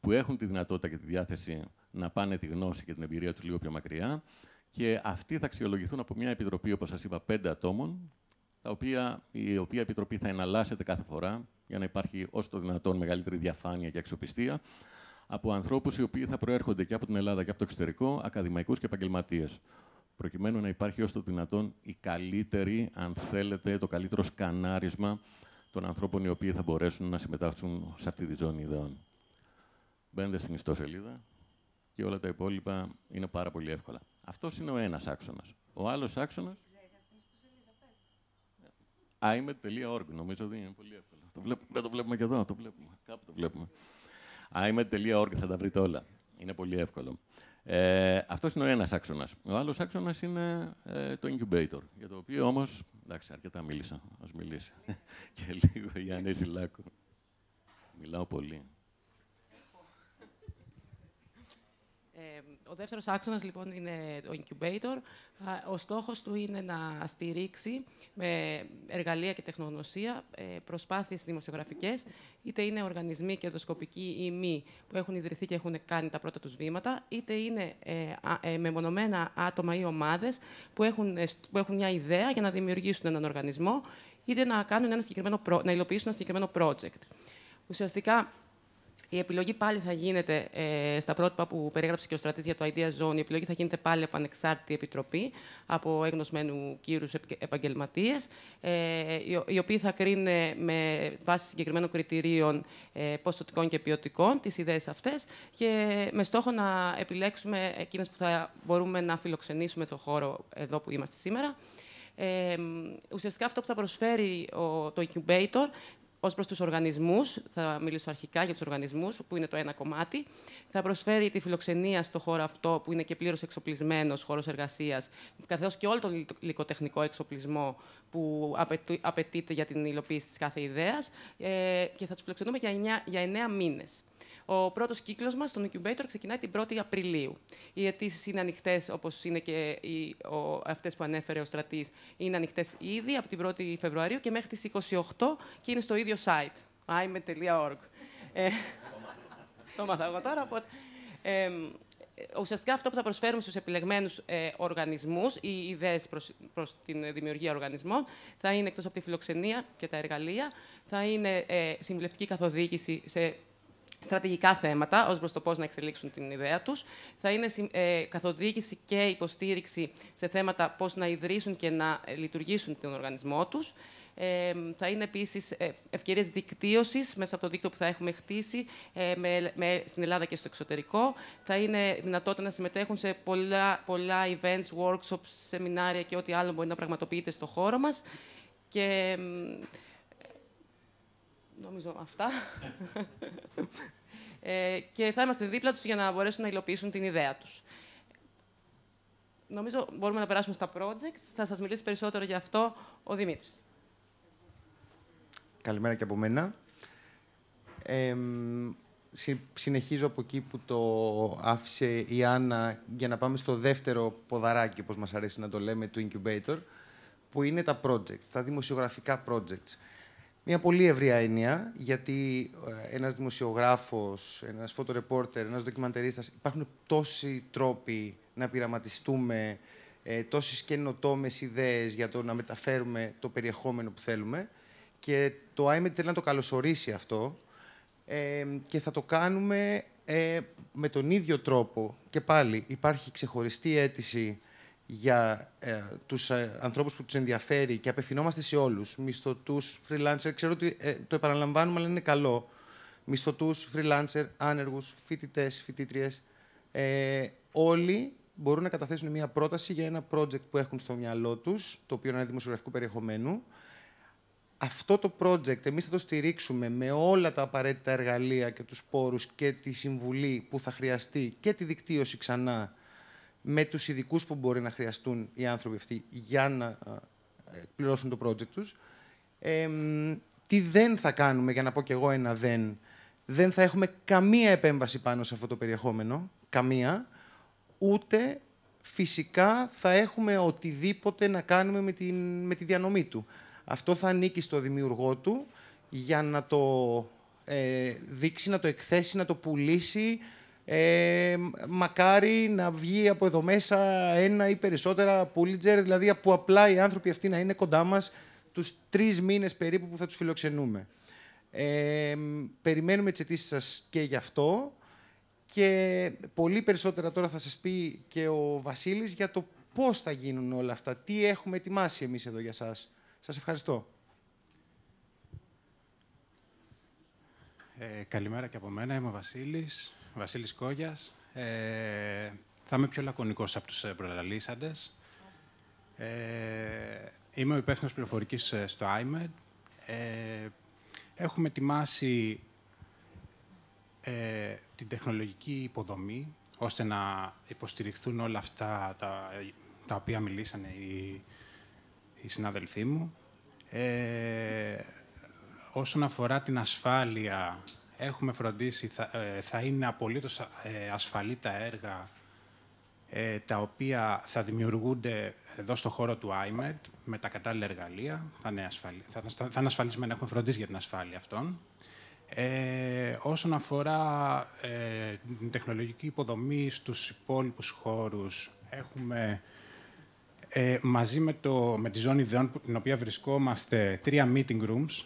που έχουν τη δυνατότητα και τη διάθεση να πάνε τη γνώση και την εμπειρία τους λίγο πιο μακριά. Και αυτοί θα αξιολογηθούν από μια επιτροπή, όπως σας είπα, πέντε ατόμων, τα οποία, η οποία επιτροπή θα εναλλάσσεται κάθε φορά για να υπάρχει όσο το δυνατόν μεγαλύτερη διαφάνεια και αξιοπιστία από ανθρώπους οι οποίοι θα προέρχονται και από την Ελλάδα και από το εξωτερικό, ακαδημαϊκούς και επαγγελματίες. Προκειμένου να υπάρχει όσο το δυνατόν η καλύτερη, αν θέλετε, το καλύτερο σκανάρισμα των ανθρώπων οι οποίοι θα μπορέσουν να συμμετάσχουν σε αυτή τη ζώνη ιδεών. Μπαίνετε στην ιστοσελίδα και όλα τα υπόλοιπα είναι πάρα πολύ εύκολα. Αυτός είναι ο ένας άξονας. Ο άλλος άξονας. imed.org νομίζω ότι είναι πολύ εύκολο. Το βλέπουμε, δεν το βλέπουμε και εδώ, το βλέπουμε. Κάπου το βλέπουμε. imed.org θα τα βρείτε όλα. Είναι πολύ εύκολο. Ε, αυτός είναι ο ένας άξονας. Ο άλλος άξονας είναι ε, το incubator, για το οποίο όμως, εντάξει, αρκετά μίλησα, ας μιλήσει και λίγο η Ανέση Λάκου. Μιλάω πολύ. ο δεύτερος άξονας λοιπόν είναι ο incubator. Ο στόχος του είναι να στηρίξει με εργαλεία και τεχνογνωσία ε, προσπάθειες δημοσιογραφικές, είτε είναι οργανισμοί δοσκοπικοί ή μη που έχουν ιδρυθεί και έχουν κάνει τα πρώτα τους βήματα, είτε είναι ε, ε, μεμονωμένα άτομα ή ομάδες που έχουν, που έχουν μια ιδέα για να δημιουργήσουν έναν οργανισμό, είτε να, κάνουν ένα συγκεκριμένο, να υλοποιήσουν ένα συγκεκριμένο project. Ουσιαστικά, η επιλογή πάλι θα γίνεται ε, στα πρότυπα που περιέγραψε και ο στρατής για το Idea Zone. Η επιλογή θα γίνεται πάλι από ανεξάρτητη επιτροπή από εγνωσμένου κύρους επαγγελματίες, ε, οι οποίοι θα κρίνουν με βάση συγκεκριμένων κριτηρίων ε, ποσοτικών και ποιοτικών τις ιδέες αυτές και με στόχο να επιλέξουμε εκείνες που θα μπορούμε να φιλοξενήσουμε το χώρο εδώ που είμαστε σήμερα. Ε, ουσιαστικά αυτό που θα προσφέρει το incubator ως προς τους οργανισμούς, θα μιλήσω αρχικά για τους οργανισμούς... που είναι το ένα κομμάτι. Θα προσφέρει τη φιλοξενία στο χώρο αυτό, που είναι και πλήρως εξοπλισμένος, χώρος εργασίας... καθώς και όλο τον υλικοτεχνικό εξοπλισμό που απαιτείται για την υλοποίηση της κάθε ιδέας ε, και θα τους φιλοξενούμε για 9, για 9 μήνες. Ο πρώτος κύκλος μας στον Incubator ξεκινάει την 1η Απριλίου. Οι αιτήσεις είναι ανοιχτές, όπως είναι και αυτές που ανέφερε ο στρατής, είναι ανοιχτές ήδη από την 1η Φεβρουαρίου και μέχρι τις 28 και είναι στο ίδιο site. imet.org. Ε, το μάθα εγώ τώρα. Οπότε, ουσιαστικά αυτό που θα προσφέρουμε στους επιλεγμένους ε, οργανισμούς, οι ιδέες προς, προς την δημιουργία οργανισμών, θα είναι εκτός από τη φιλοξενία και τα εργαλεία, θα είναι ε, συμβουλευτική καθοδήγηση σε στρατηγικά θέματα ως προς το πώς να εξελίξουν την ιδέα τους. Θα είναι ε, καθοδήγηση και υποστήριξη σε θέματα πώς να ιδρύσουν και να ε, λειτουργήσουν τον οργανισμό τους θα είναι επίσης ε, ευκαιρίες δικτύωσης μέσα από το δίκτυο που θα έχουμε χτίσει ε, με, με, στην Ελλάδα και στο εξωτερικό. Θα είναι δυνατότητα να συμμετέχουν σε πολλά, πολλά events, workshops, σεμινάρια και ό,τι άλλο μπορεί να πραγματοποιείται στο χώρο μας. Και νομίζω αυτά. ε, και θα είμαστε δίπλα τους για να μπορέσουν να υλοποιήσουν την ιδέα τους. Νομίζω μπορούμε να περάσουμε στα projects. Θα σας μιλήσει περισσότερο για αυτό ο Δημήτρης καλημέρα και από μένα. συνεχίζω από εκεί που το άφησε η Άννα για να πάμε στο δεύτερο ποδαράκι, όπως μας αρέσει να το λέμε, του Incubator, που είναι τα projects, τα δημοσιογραφικά projects. Μια πολύ ευρία έννοια, γιατί ε, ένας δημοσιογράφος, ένας φωτορεπόρτερ, ένας ντοκιμαντερίστας, υπάρχουν τόσοι τρόποι να πειραματιστούμε, ε, τόσες καινοτόμες ιδέες για το να μεταφέρουμε το περιεχόμενο που θέλουμε, και το IMED θέλει να το καλωσορίσει αυτό ε, και θα το κάνουμε ε, με τον ίδιο τρόπο. Και πάλι υπάρχει ξεχωριστή αίτηση για ε, τους ε, ανθρώπους που τους ενδιαφέρει και απευθυνόμαστε σε όλους, μισθωτούς, freelancer, ξέρω ότι ε, το επαναλαμβάνουμε αλλά είναι καλό, μισθωτούς, freelancer, άνεργους, φοιτητές, φοιτήτριες. Ε, όλοι μπορούν να καταθέσουν μια πρόταση για ένα project που έχουν στο μυαλό τους, το οποίο είναι δημοσιογραφικού περιεχομένου, αυτό το project εμείς θα το στηρίξουμε με όλα τα απαραίτητα εργαλεία και τους πόρους και τη συμβουλή που θα χρειαστεί και τη δικτύωση ξανά με τους ειδικούς που μπορεί να χρειαστούν οι άνθρωποι αυτοί για να ε, πληρώσουν το project τους. τι δεν θα κάνουμε, για να πω κι εγώ ένα δεν, δεν θα έχουμε καμία επέμβαση πάνω σε αυτό το περιεχόμενο, καμία, ούτε φυσικά θα έχουμε οτιδήποτε να κάνουμε με τη διανομή του αυτό θα ανήκει στο δημιουργό του για να το ε, δείξει, να το εκθέσει, να το πουλήσει. Ε, μακάρι να βγει από εδώ μέσα ένα ή περισσότερα πουλίτζερ, δηλαδή που απλά οι άνθρωποι αυτοί να είναι κοντά μας τους τρεις μήνες περίπου που θα τους φιλοξενούμε. Ε, περιμένουμε τις αιτήσεις σας και γι' αυτό και πολύ περισσότερα τώρα θα σας πει και ο Βασίλης για το πώς θα γίνουν όλα αυτά, τι έχουμε ετοιμάσει εμείς εδώ για σας. Σας ευχαριστώ. Ε, καλημέρα και από μένα. Είμαι ο Βασίλης, Βασίλης Κόγιας. Ε, θα είμαι πιο λακωνικός από τους ε, προλαλήσαντες. Ε, είμαι ο υπεύθυνος πληροφορικής ε, στο IMED. έχουμε ετοιμάσει ε, την τεχνολογική υποδομή, ώστε να υποστηριχθούν όλα αυτά τα, τα οποία μιλήσανε οι οι συναδελφοί μου. Ε, όσον αφορά την ασφάλεια, έχουμε φροντίσει, θα, ε, είναι απολύτως ε, ασφαλή τα έργα ε, τα οποία θα δημιουργούνται εδώ στο χώρο του IMED με τα κατάλληλα εργαλεία. Θα είναι, θα, ασφαλισμένα, έχουμε φροντίσει για την ασφάλεια αυτών. Ε, όσον αφορά την τεχνολογική υποδομή στους υπόλοιπους χώρους, έχουμε ε, μαζί με, το, με τη ζώνη ιδεών, που, την οποία βρισκόμαστε, τρία meeting rooms,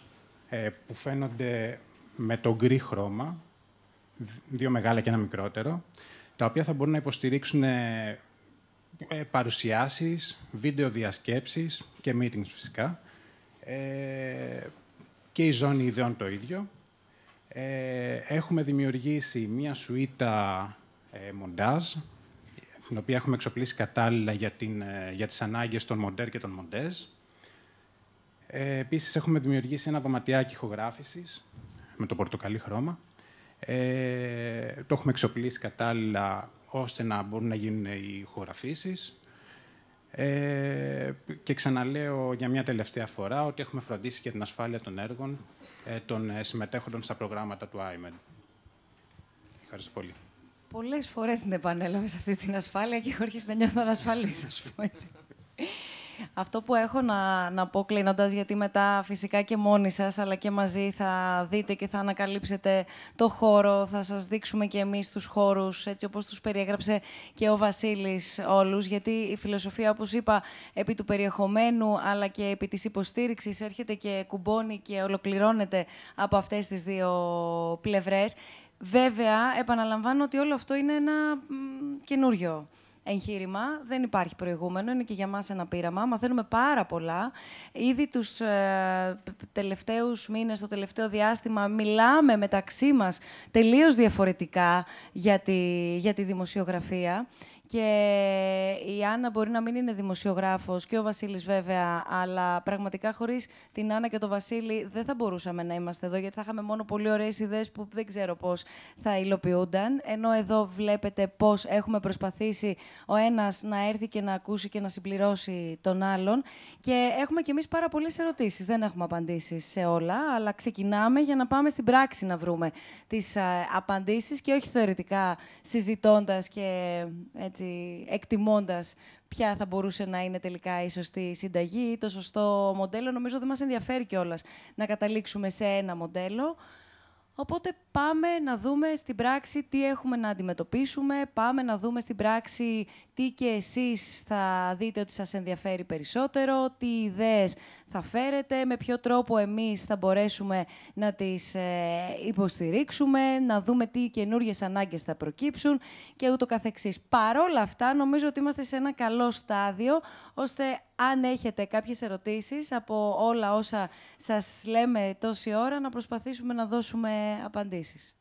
ε, που φαίνονται με το γκρι χρώμα, δύο μεγάλα και ένα μικρότερο, τα οποία θα μπορούν να υποστηρίξουν ε, ε παρουσιάσεις, βίντεο διασκέψεις και meetings φυσικά. Ε, και η ζώνη ιδεών το ίδιο. έχουμε δημιουργήσει μία σουίτα ε, μοντάζ, την οποία έχουμε εξοπλίσει κατάλληλα για, την, ε, για τις ανάγκες των μοντέρ και των μοντέζ. Ε, επίσης, έχουμε δημιουργήσει ένα δωματιάκι ηχογράφησης με το πορτοκαλί χρώμα. Ε, το έχουμε εξοπλίσει κατάλληλα ώστε να μπορούν να γίνουν οι ηχογραφήσεις. Ε, και ξαναλέω για μια τελευταία φορά ότι έχουμε φροντίσει και την ασφάλεια των έργων ε, των ε, συμμετέχοντων στα προγράμματα του IMED. Ευχαριστώ πολύ. Πολλές φορές την επανέλαβες αυτή την ασφάλεια και εγώ αρχίσει να νιώθω ανασφαλής, ας πούμε έτσι. Αυτό που έχω να, να πω κλείνοντας, γιατί μετά φυσικά και μόνοι σας, αλλά και μαζί θα δείτε και θα ανακαλύψετε το χώρο, θα σας δείξουμε και εμείς τους χώρους, έτσι όπως τους περιέγραψε και ο Βασίλης όλους. Γιατί η φιλοσοφία, όπως είπα, επί του περιεχομένου αλλά και επί της υποστήριξης έρχεται και κουμπώνει και ολοκληρώνεται από αυτές τις δύο πλευρές. Βέβαια, επαναλαμβάνω ότι όλο αυτό είναι ένα καινούριο εγχείρημα. Δεν υπάρχει προηγούμενο, είναι και για μας ένα πείραμα. Μαθαίνουμε πάρα πολλά. Ήδη τους ε, τελευταίους μήνες, το τελευταίο διάστημα, μιλάμε μεταξύ μας τελείως διαφορετικά για τη δημοσιογραφία. Και η Άννα μπορεί να μην είναι δημοσιογράφος και ο Βασίλης βέβαια, αλλά πραγματικά χωρίς την Άννα και τον Βασίλη δεν θα μπορούσαμε να είμαστε εδώ, γιατί θα είχαμε μόνο πολύ ωραίες ιδέες που δεν ξέρω πώς θα υλοποιούνταν. Ενώ εδώ βλέπετε πώς έχουμε προσπαθήσει ο ένας να έρθει και να ακούσει και να συμπληρώσει τον άλλον. Και έχουμε κι εμείς πάρα πολλές ερωτήσεις. Δεν έχουμε απαντήσεις σε όλα, αλλά ξεκινάμε για να πάμε στην πράξη να βρούμε τις ε, απαντήσεις και όχι θεωρητικά συζητώντας και ε, έτσι, εκτιμώντας ποια θα μπορούσε να είναι τελικά η σωστή συνταγή ή το σωστό μοντέλο. Νομίζω δεν μας ενδιαφέρει κιόλας να καταλήξουμε σε ένα μοντέλο. Οπότε πάμε να δούμε στην πράξη τι έχουμε να αντιμετωπίσουμε, πάμε να δούμε στην πράξη τι και εσείς θα δείτε ότι σας ενδιαφέρει περισσότερο, τι ιδέες θα φέρετε, με ποιο τρόπο εμείς θα μπορέσουμε να τις ε, υποστηρίξουμε, να δούμε τι καινούργιες ανάγκες θα προκύψουν και ούτω καθεξής. Παρόλα αυτά, νομίζω ότι είμαστε σε ένα καλό στάδιο, ώστε αν έχετε κάποιες ερωτήσεις από όλα όσα σας λέμε τόση ώρα, να προσπαθήσουμε να δώσουμε απαντήσεις.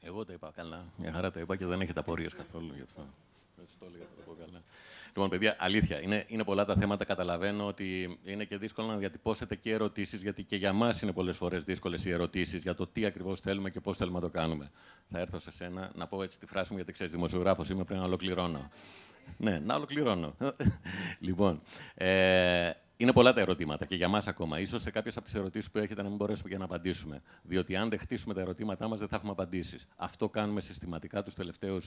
Εγώ τα είπα καλά. Μια χαρά τα είπα και δεν έχετε απορίες καθόλου γι' αυτό. Δεν το έλεγα, το πω καλά. Λοιπόν, παιδιά, αλήθεια, είναι, είναι πολλά τα θέματα. Καταλαβαίνω ότι είναι και δύσκολο να διατυπώσετε και ερωτήσεις, γιατί και για μας είναι πολλές φορές δύσκολες οι ερωτήσεις για το τι ακριβώς θέλουμε και πώς θέλουμε να το κάνουμε. Θα έρθω σε σένα να πω έτσι τη φράση μου, γιατί ξέρεις, δημοσιογράφος είμαι, πρέπει να ολοκληρώνω. Ναι, να ολοκληρώνω. λοιπόν, ε, είναι πολλά τα ερωτήματα και για μας ακόμα. σω σε κάποιες από τις ερωτήσεις που έχετε να μην μπορέσουμε και να απαντήσουμε. Διότι αν δεχτήσουμε τα ερωτήματά μας, δεν θα έχουμε απαντήσεις. Αυτό κάνουμε συστηματικά τους τελευταίους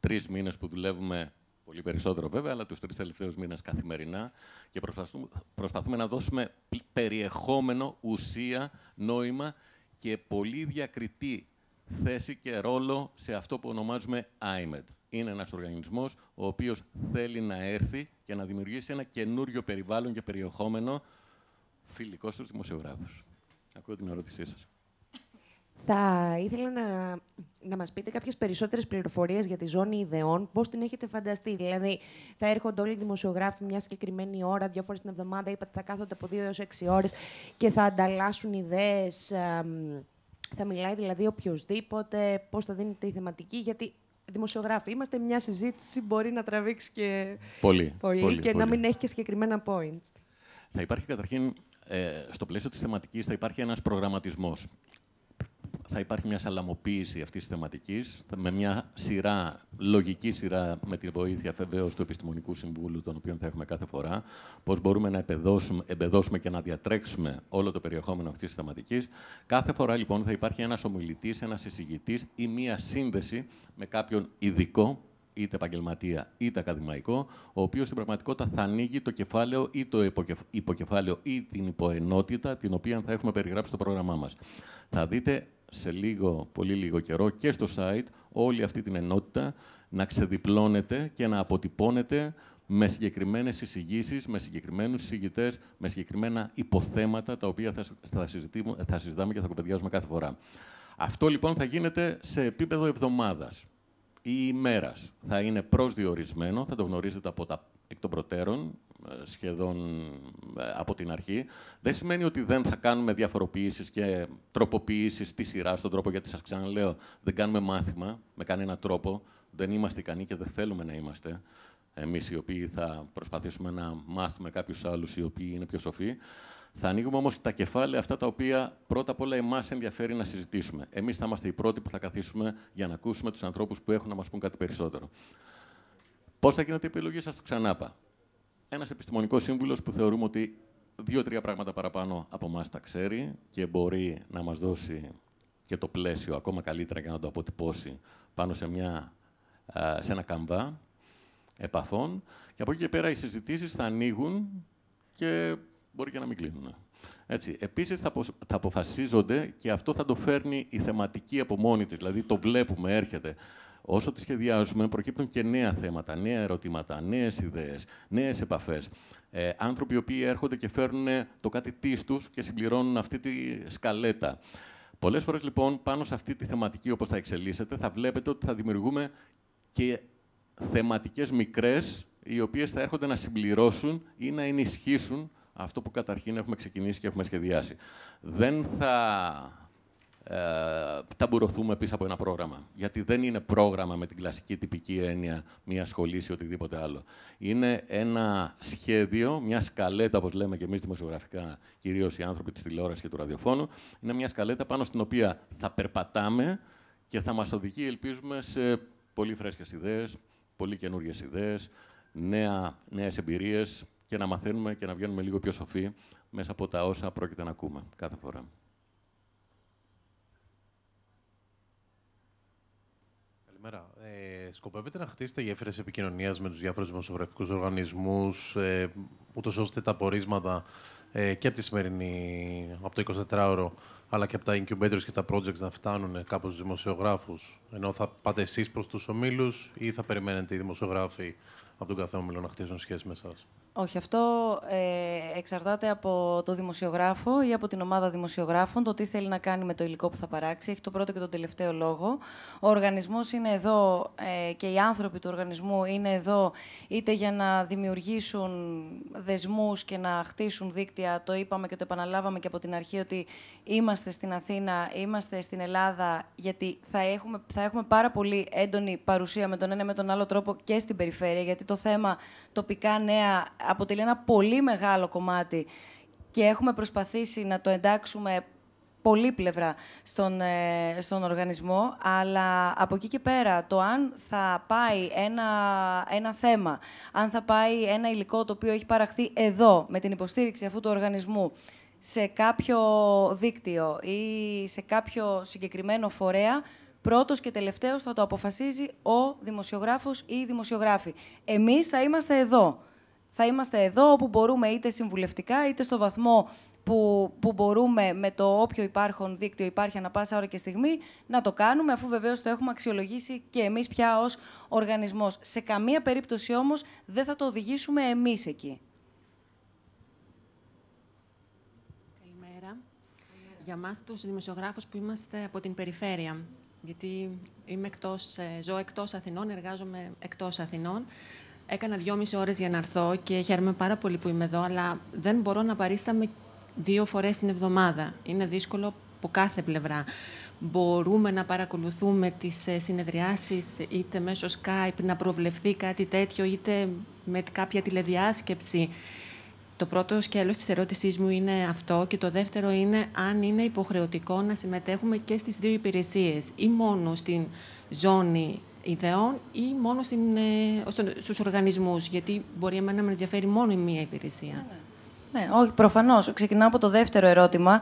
τρεις μήνες που δουλεύουμε πολύ περισσότερο βέβαια, αλλά τους τρεις τελευταίους μήνες καθημερινά και προσπαθούμε, προσπαθούμε να δώσουμε περιεχόμενο, ουσία, νόημα και πολύ διακριτή θέση και ρόλο σε αυτό που ονομάζουμε IMED. Είναι ένας οργανισμός ο οποίος θέλει να έρθει και να δημιουργήσει ένα καινούριο περιβάλλον και περιεχόμενο φιλικός στους δημοσιογράφους. Ακούω την ερώτησή σας. Θα ήθελα να, να μας πείτε κάποιες περισσότερες πληροφορίες για τη ζώνη ιδεών, πώς την έχετε φανταστεί. Δηλαδή, θα έρχονται όλοι οι δημοσιογράφοι μια συγκεκριμένη ώρα, δύο φορές την εβδομάδα, είπατε θα κάθονται από δύο έως έξι ώρες και θα ανταλλάσσουν ιδέες, θα μιλάει δηλαδή οποιοδήποτε, πώς θα δίνεται η θεματική, γιατί δημοσιογράφοι είμαστε, μια συζήτηση μπορεί να τραβήξει και πολύ, και να μην έχει και συγκεκριμένα points. Θα υπάρχει καταρχήν, ε, στο πλαίσιο της θεματικής, θα υπάρχει ένας προγραμματισμός θα υπάρχει μια σαλαμοποίηση αυτής της θεματικής με μια σειρά, λογική σειρά με τη βοήθεια βεβαίως του Επιστημονικού Συμβούλου, τον οποίο θα έχουμε κάθε φορά, πώς μπορούμε να εμπεδώσουμε, και να διατρέξουμε όλο το περιεχόμενο αυτής της θεματικής. Κάθε φορά λοιπόν θα υπάρχει ένας ομιλητής, ένας εισηγητής ή μία σύνδεση με κάποιον ειδικό είτε επαγγελματία είτε ακαδημαϊκό, ο οποίος στην πραγματικότητα θα ανοίγει το κεφάλαιο ή το υποκεφάλαιο ή την υποενότητα την οποία θα έχουμε περιγράψει στο πρόγραμμά μας. Θα δείτε σε λίγο, πολύ λίγο καιρό και στο site όλη αυτή την ενότητα να ξεδιπλώνεται και να αποτυπώνεται με συγκεκριμένες εισηγήσεις, με συγκεκριμένους συζητητέ, με συγκεκριμένα υποθέματα τα οποία θα, θα συζητάμε και θα κοπεδιάζουμε κάθε φορά. Αυτό λοιπόν θα γίνεται σε επίπεδο εβδομάδας ή ημέρας. Θα είναι προσδιορισμένο, θα το γνωρίζετε από τα εκ των προτέρων, σχεδόν ε, από την αρχή, δεν σημαίνει ότι δεν θα κάνουμε διαφοροποιήσεις και τροποποιήσεις τη σειρά στον τρόπο, γιατί σας ξαναλέω, δεν κάνουμε μάθημα με κανένα τρόπο, δεν είμαστε ικανοί και δεν θέλουμε να είμαστε εμείς οι οποίοι θα προσπαθήσουμε να μάθουμε κάποιους άλλους οι οποίοι είναι πιο σοφοί. Θα ανοίγουμε όμως τα κεφάλαια αυτά τα οποία πρώτα απ' όλα εμάς ενδιαφέρει να συζητήσουμε. Εμείς θα είμαστε οι πρώτοι που θα καθίσουμε για να ακούσουμε τους ανθρώπους που έχουν να μας πούν κάτι περισσότερο. Πώς θα γίνεται η επιλογή, σας το ξανάπα. Ένας επιστημονικός σύμβουλος που θεωρούμε ότι δύο-τρία πράγματα παραπάνω από εμάς τα ξέρει και μπορεί να μας δώσει και το πλαίσιο ακόμα καλύτερα για να το αποτυπώσει πάνω σε, μια, σε ένα καμβά επαφών. Και από εκεί και πέρα οι συζητήσεις θα ανοίγουν και μπορεί και να μην κλείνουν. Έτσι. Επίσης θα, αποφασίζονται και αυτό θα το φέρνει η θεματική από μόνη της. Δηλαδή το βλέπουμε, έρχεται. Όσο τη σχεδιάζουμε, προκύπτουν και νέα θέματα, νέα ερωτήματα, νέες ιδέες, νέες επαφές. Ε, άνθρωποι οι οποίοι έρχονται και φέρνουν το κάτι της τους και συμπληρώνουν αυτή τη σκαλέτα. Πολλές φορές λοιπόν πάνω σε αυτή τη θεματική, όπως θα εξελίσσεται, θα βλέπετε ότι θα δημιουργούμε και θεματικές μικρές, οι οποίες θα έρχονται να συμπληρώσουν ή να ενισχύσουν αυτό που καταρχήν έχουμε ξεκινήσει και έχουμε σχεδιάσει. Δεν θα ε, ταμπουρωθούμε πίσω από ένα πρόγραμμα. Γιατί δεν είναι πρόγραμμα με την κλασική τυπική έννοια μια σχολή ή οτιδήποτε άλλο. Είναι ένα σχέδιο, μια σκαλέτα, όπως λέμε και εμείς δημοσιογραφικά, κυρίως οι άνθρωποι της τηλεόρασης και του ραδιοφώνου. Είναι μια σκαλέτα πάνω στην οποία θα περπατάμε και θα μας οδηγεί, ελπίζουμε, σε πολύ φρέσκες ιδέες, πολύ καινούριε ιδέε, νέες εμπειρίες και να μαθαίνουμε και να βγαίνουμε λίγο πιο σοφοί μέσα από τα όσα πρόκειται να ακούμε κάθε φορά. Ε, σκοπεύετε να χτίσετε γέφυρες επικοινωνίας με τους διάφορους δημοσιογραφικούς οργανισμούς, ε, ούτως ώστε τα πορίσματα ε, και από, τη σημερινή, από το 24ωρο, αλλά και από τα incubators και τα projects να φτάνουν κάπως στους δημοσιογράφους, ενώ θα πάτε εσείς προς τους ομίλους ή θα περιμένετε οι δημοσιογράφοι από τον καθένα όμιλο να χτίσουν σχέσει με εσάς. Όχι, αυτό ε, εξαρτάται από το δημοσιογράφο ή από την ομάδα δημοσιογράφων, το τι θέλει να κάνει με το υλικό που θα παράξει. Έχει το πρώτο και τον τελευταίο λόγο. Ο οργανισμός είναι εδώ ε, και οι άνθρωποι του οργανισμού είναι εδώ είτε για να δημιουργήσουν δεσμούς και να χτίσουν δίκτυα. Το είπαμε και το επαναλάβαμε και από την αρχή ότι είμαστε στην Αθήνα, είμαστε στην Ελλάδα, γιατί θα έχουμε, θα έχουμε πάρα πολύ έντονη παρουσία με τον ένα με τον άλλο τρόπο και στην περιφέρεια, γιατί το θέμα τοπικά νέα αποτελεί ένα πολύ μεγάλο κομμάτι και έχουμε προσπαθήσει να το εντάξουμε πολύ πλευρά στον, ε, στον οργανισμό, αλλά από εκεί και πέρα το αν θα πάει ένα, ένα θέμα, αν θα πάει ένα υλικό το οποίο έχει παραχθεί εδώ με την υποστήριξη αυτού του οργανισμού σε κάποιο δίκτυο ή σε κάποιο συγκεκριμένο φορέα, πρώτος και τελευταίος θα το αποφασίζει ο δημοσιογράφος ή η δημοσιογράφη. Εμείς θα είμαστε εδώ θα είμαστε εδώ όπου μπορούμε είτε συμβουλευτικά είτε στο βαθμό που, που μπορούμε με το όποιο υπάρχον δίκτυο υπάρχει ανα πάσα ώρα και στιγμή να το κάνουμε, αφού βεβαίως το έχουμε αξιολογήσει και εμείς πια ως οργανισμός. Σε καμία περίπτωση όμως δεν θα το οδηγήσουμε εμείς εκεί. Καλημέρα. Για εμά τους δημοσιογράφους που είμαστε από την περιφέρεια, γιατί είμαι εκτός, ε, ζω εκτός Αθηνών, εργάζομαι εκτός Αθηνών, Έκανα δυόμιση ώρες για να έρθω και χαίρομαι πάρα πολύ που είμαι εδώ, αλλά δεν μπορώ να παρίσταμε δύο φορές την εβδομάδα. Είναι δύσκολο από κάθε πλευρά. Μπορούμε να παρακολουθούμε τις ε, συνεδριάσεις είτε μέσω Skype, να προβλεφθεί κάτι τέτοιο, είτε με κάποια τηλεδιάσκεψη. Το πρώτο σκέλος της ερώτησής μου είναι αυτό και το δεύτερο είναι αν είναι υποχρεωτικό να συμμετέχουμε και στις δύο υπηρεσίες ή μόνο στην ζώνη ιδεών ή μόνο στην, ε, στους οργανισμούς, γιατί μπορεί να με ενδιαφέρει μόνο η μία υπηρεσία. Ναι, ναι. ναι όχι, προφανώς. Ξεκινάω από το δεύτερο ερώτημα.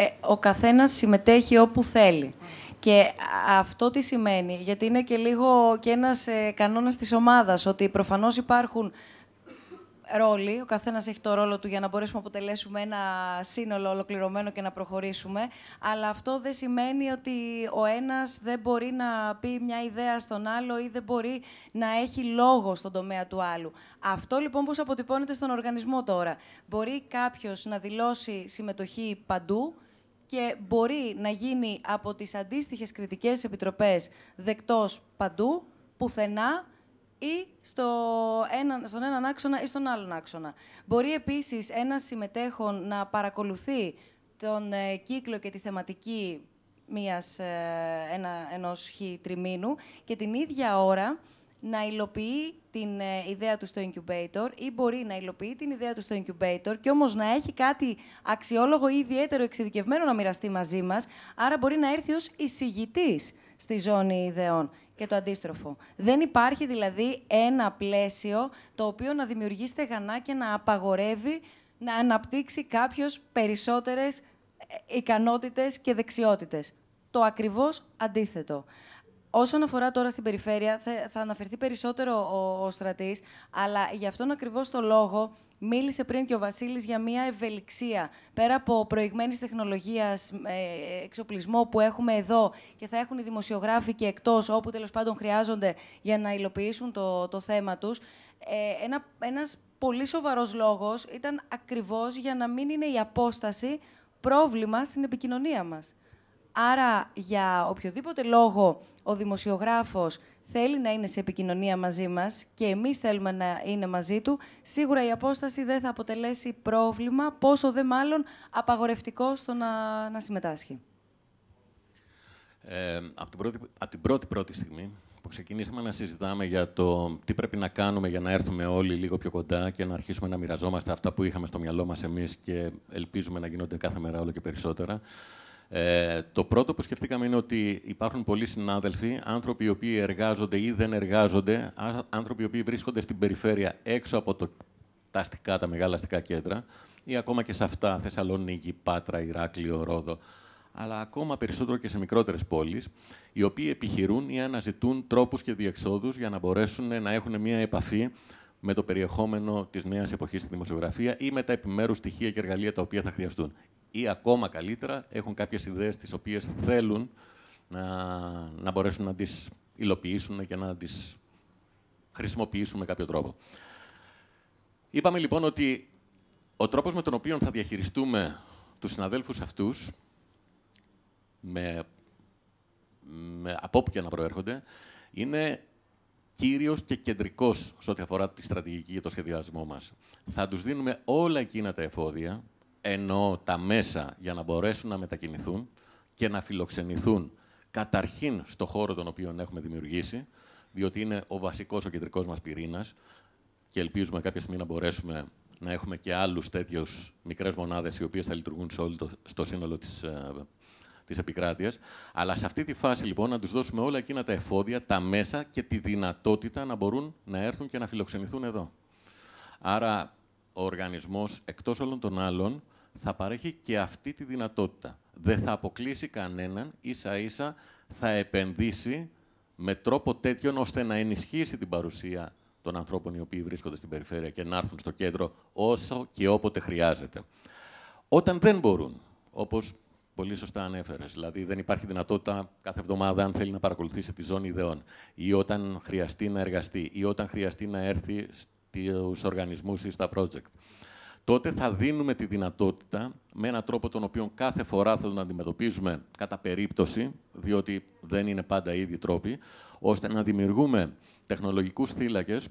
Ε, ο καθένας συμμετέχει όπου θέλει. Και αυτό τι σημαίνει, γιατί είναι και λίγο και ένας ε, κανόνας της ομάδας, ότι προφανώς υπάρχουν ρόλοι. Ο καθένας έχει το ρόλο του για να μπορέσουμε να αποτελέσουμε ένα σύνολο ολοκληρωμένο και να προχωρήσουμε. Αλλά αυτό δεν σημαίνει ότι ο ένας δεν μπορεί να πει μια ιδέα στον άλλο ή δεν μπορεί να έχει λόγο στον τομέα του άλλου. Αυτό λοιπόν πώς αποτυπώνεται στον οργανισμό τώρα. Μπορεί κάποιος να δηλώσει συμμετοχή παντού και μπορεί να γίνει από τις αντίστοιχες κριτικές επιτροπές δεκτός παντού, πουθενά, ή στο ένα, στον έναν άξονα ή στον άλλον άξονα. Μπορεί επίσης ένας συμμετέχον να παρακολουθεί τον ε, κύκλο και τη θεματική μίας, ε, ένα, ενός τριμήνου και την ίδια ώρα να υλοποιεί την ε, ιδέα του στο incubator ή μπορεί να υλοποιεί την ιδέα του στο incubator και όμως να έχει κάτι αξιόλογο ή ιδιαίτερο εξειδικευμένο να μοιραστεί μαζί μας, άρα μπορεί να έρθει ως εισηγητής στη ζώνη ιδεών και το Δεν υπάρχει δηλαδή ένα πλαίσιο το οποίο να δημιουργεί στεγανά και να απαγορεύει να αναπτύξει κάποιος περισσότερες ε, ικανότητες και δεξιότητες. Το ακριβώς αντίθετο. Όσον αφορά τώρα στην περιφέρεια, θα αναφερθεί περισσότερο ο, ο στρατής, αλλά γι' αυτόν ακριβώς το λόγο μίλησε πριν και ο Βασίλης για μια ευελιξία. Πέρα από προηγμένης τεχνολογίας, ε, εξοπλισμό που έχουμε εδώ και θα έχουν οι δημοσιογράφοι και εκτός, όπου τέλος πάντων χρειάζονται για να υλοποιήσουν το, το θέμα τους, ε, ένα, ένας πολύ σοβαρός λόγος ήταν ακριβώς για να μην είναι η απόσταση πρόβλημα στην επικοινωνία μας. Άρα, για οποιοδήποτε λόγο ο δημοσιογράφος θέλει να είναι σε επικοινωνία μαζί μας και εμείς θέλουμε να είναι μαζί του, σίγουρα η απόσταση δεν θα αποτελέσει πρόβλημα, πόσο δε μάλλον απαγορευτικό στο να, να συμμετάσχει. Ε, από την πρώτη, από την πρώτη, πρώτη στιγμή που ξεκινήσαμε να συζητάμε για το τι πρέπει να κάνουμε για να έρθουμε όλοι λίγο πιο κοντά και να αρχίσουμε να μοιραζόμαστε αυτά που είχαμε στο μυαλό μας εμείς και ελπίζουμε να γίνονται κάθε μέρα όλο και περισσότερα, ε, το πρώτο που σκεφτήκαμε είναι ότι υπάρχουν πολλοί συνάδελφοι, άνθρωποι οι οποίοι εργάζονται ή δεν εργάζονται, άνθρωποι οι οποίοι βρίσκονται στην περιφέρεια έξω από το, τα αστικά, τα μεγάλα αστικά κέντρα, ή ακόμα και σε αυτά, Θεσσαλονίκη, Πάτρα, Ηράκλειο, Ρόδο, αλλά ακόμα περισσότερο και σε μικρότερες πόλεις, οι οποίοι επιχειρούν ή αναζητούν τρόπους και διεξόδους για να μπορέσουν να έχουν μια επαφή με το περιεχόμενο της νέας εποχής στη δημοσιογραφία ή με τα επιμέρους στοιχεία και εργαλεία τα οποία θα χρειαστούν ή ακόμα καλύτερα έχουν κάποιες ιδέες τις οποίες θέλουν να, να μπορέσουν να τις υλοποιήσουν και να τις χρησιμοποιήσουν με κάποιο τρόπο. Είπαμε λοιπόν ότι ο τρόπος με τον οποίο θα διαχειριστούμε τους συναδέλφους αυτούς, με, με, από όπου και να προέρχονται, είναι κύριος και κεντρικός σε ό,τι αφορά τη στρατηγική και το σχεδιασμό μας. Θα τους δίνουμε όλα εκείνα τα εφόδια, εννοώ τα μέσα για να μπορέσουν να μετακινηθούν και να φιλοξενηθούν καταρχήν στο χώρο τον οποίο έχουμε δημιουργήσει, διότι είναι ο βασικός, ο κεντρικός μας πυρήνας και ελπίζουμε κάποια στιγμή να μπορέσουμε να έχουμε και άλλους τέτοιους μικρές μονάδες οι οποίες θα λειτουργούν στο σύνολο της, ε, Αλλά σε αυτή τη φάση λοιπόν να τους δώσουμε όλα εκείνα τα εφόδια, τα μέσα και τη δυνατότητα να μπορούν να έρθουν και να φιλοξενηθούν εδώ. Άρα ο οργανισμός, εκτός όλων των άλλων, θα παρέχει και αυτή τη δυνατότητα. Δεν θα αποκλείσει κανέναν, ίσα ίσα θα επενδύσει με τρόπο τέτοιον ώστε να ενισχύσει την παρουσία των ανθρώπων οι οποίοι βρίσκονται στην περιφέρεια και να έρθουν στο κέντρο όσο και όποτε χρειάζεται. Όταν δεν μπορούν, όπως πολύ σωστά ανέφερες, δηλαδή δεν υπάρχει δυνατότητα κάθε εβδομάδα αν θέλει να παρακολουθήσει τη ζώνη ιδεών ή όταν χρειαστεί να εργαστεί ή όταν χρειαστεί να έρθει στους οργανισμούς ή στα project τότε θα δίνουμε τη δυνατότητα με έναν τρόπο τον οποίο κάθε φορά θα τον αντιμετωπίζουμε κατά περίπτωση, διότι δεν είναι πάντα οι ίδιοι τρόποι, ώστε να δημιουργούμε τεχνολογικούς θύλακες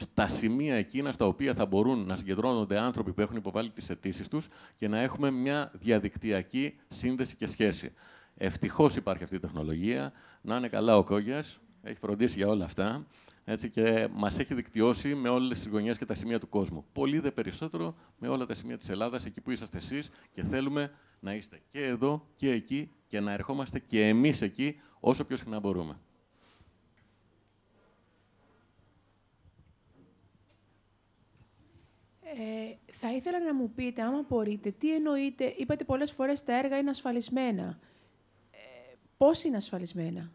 στα σημεία εκείνα στα οποία θα μπορούν να συγκεντρώνονται άνθρωποι που έχουν υποβάλει τις αιτήσεις τους και να έχουμε μια διαδικτυακή σύνδεση και σχέση. Ευτυχώς υπάρχει αυτή η τεχνολογία. Να είναι καλά ο Κόγιας, έχει φροντίσει για όλα αυτά. Έτσι, και μας έχει δικτυώσει με όλες τις γωνιές και τα σημεία του κόσμου. Πολύ δε περισσότερο με όλα τα σημεία της Ελλάδας, εκεί που είσαστε εσείς και θέλουμε να είστε και εδώ και εκεί και να ερχόμαστε και εμείς εκεί όσο πιο συχνά μπορούμε. Ε, θα ήθελα να μου πείτε, άμα μπορείτε, τι εννοείτε, είπατε πολλές φορές τα έργα είναι ασφαλισμένα. Ε, πώς είναι ασφαλισμένα.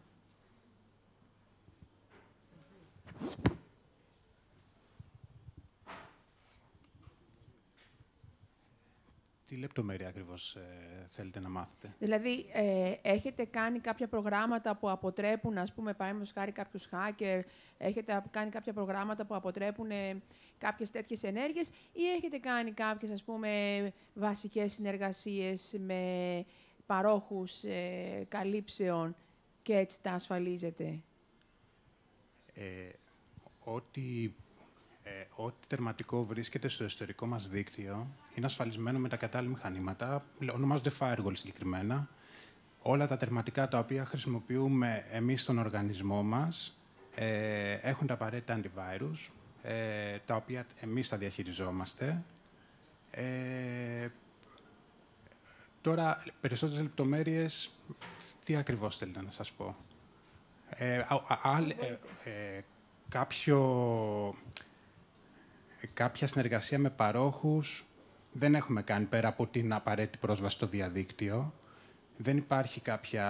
Τι λεπτομέρεια ακριβώς ε, θέλετε να μάθετε. Δηλαδή, ε, έχετε κάνει κάποια προγράμματα που αποτρέπουν, ας πούμε, παραδείγματος χάρη κάποιους hacker, έχετε κάνει κάποια προγράμματα που αποτρέπουν ε, κάποιες τέτοιες ενέργειες ή έχετε κάνει κάποιες, ας πούμε, βασικές συνεργασίες με παρόχους ε, καλύψεων και έτσι τα ασφαλίζετε. Ε, ότι ε, ό,τι τερματικό βρίσκεται στο εσωτερικό μας δίκτυο είναι ασφαλισμένο με τα κατάλληλα μηχανήματα, ονομάζονται firewall συγκεκριμένα. Όλα τα τερματικά τα οποία χρησιμοποιούμε εμείς στον οργανισμό μας ε, έχουν τα απαραίτητα antivirus, ε, τα οποία εμείς τα διαχειριζόμαστε. Ε, τώρα, περισσότερες λεπτομέρειες, τι ακριβώς θέλετε να σας πω. Ε, α, α, ε, ε, κάποιο, κάποια συνεργασία με παρόχους δεν έχουμε κάνει πέρα από την απαραίτητη πρόσβαση στο διαδίκτυο. Δεν υπάρχει κάποια...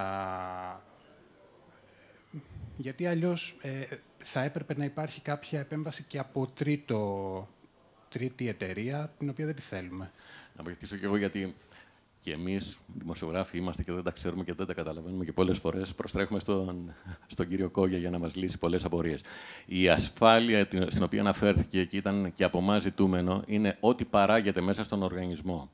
Γιατί αλλιώς ε, θα έπρεπε να υπάρχει κάποια επέμβαση και από τρίτο, τρίτη εταιρεία, την οποία δεν τη θέλουμε. Να βοηθήσω και εγώ γιατί και εμείς, δημοσιογράφοι, είμαστε και δεν τα ξέρουμε και δεν τα καταλαβαίνουμε και πολλές φορές προστρέχουμε στον, στον κύριο Κόγια για να μας λύσει πολλές απορίες. Η ασφάλεια στην οποία αναφέρθηκε και ήταν και από εμάς ζητούμενο είναι ό,τι παράγεται μέσα στον οργανισμό.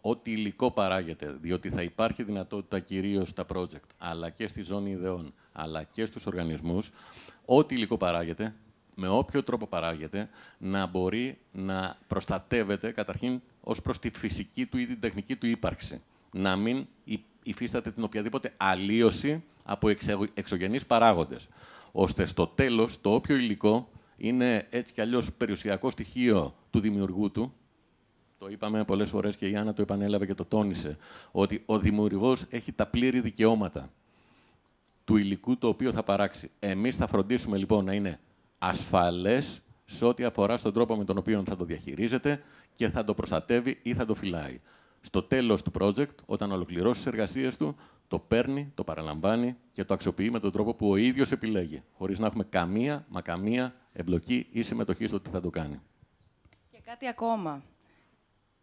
Ό,τι υλικό παράγεται, διότι θα υπάρχει δυνατότητα κυρίως στα project, αλλά και στη ζώνη ιδεών, αλλά και στους οργανισμούς, ό,τι υλικό παράγεται με όποιο τρόπο παράγεται, να μπορεί να προστατεύεται καταρχήν ως προς τη φυσική του ή την τεχνική του ύπαρξη. Να μην υφίσταται την οποιαδήποτε αλλίωση από εξωγενείς παράγοντες. ώστε στο τέλος, το όποιο υλικό είναι έτσι κι αλλιώς περιουσιακό στοιχείο του δημιουργού του, το είπαμε πολλές φορές και η Άννα το επανέλαβε και το τόνισε, ότι ο δημιουργός έχει τα πλήρη δικαιώματα του υλικού το οποίο θα παράξει. Εμείς θα φροντίσουμε λοιπόν να είναι ασφαλές σε ό,τι αφορά στον τρόπο με τον οποίο θα το διαχειρίζεται και θα το προστατεύει ή θα το φυλάει. Στο τέλος του project, όταν ολοκληρώσει τις εργασίες του, το παίρνει, το παραλαμβάνει και το αξιοποιεί με τον τρόπο που ο ίδιος επιλέγει, χωρίς να έχουμε καμία, μα καμία εμπλοκή ή συμμετοχή στο τι θα το κάνει. Και κάτι ακόμα.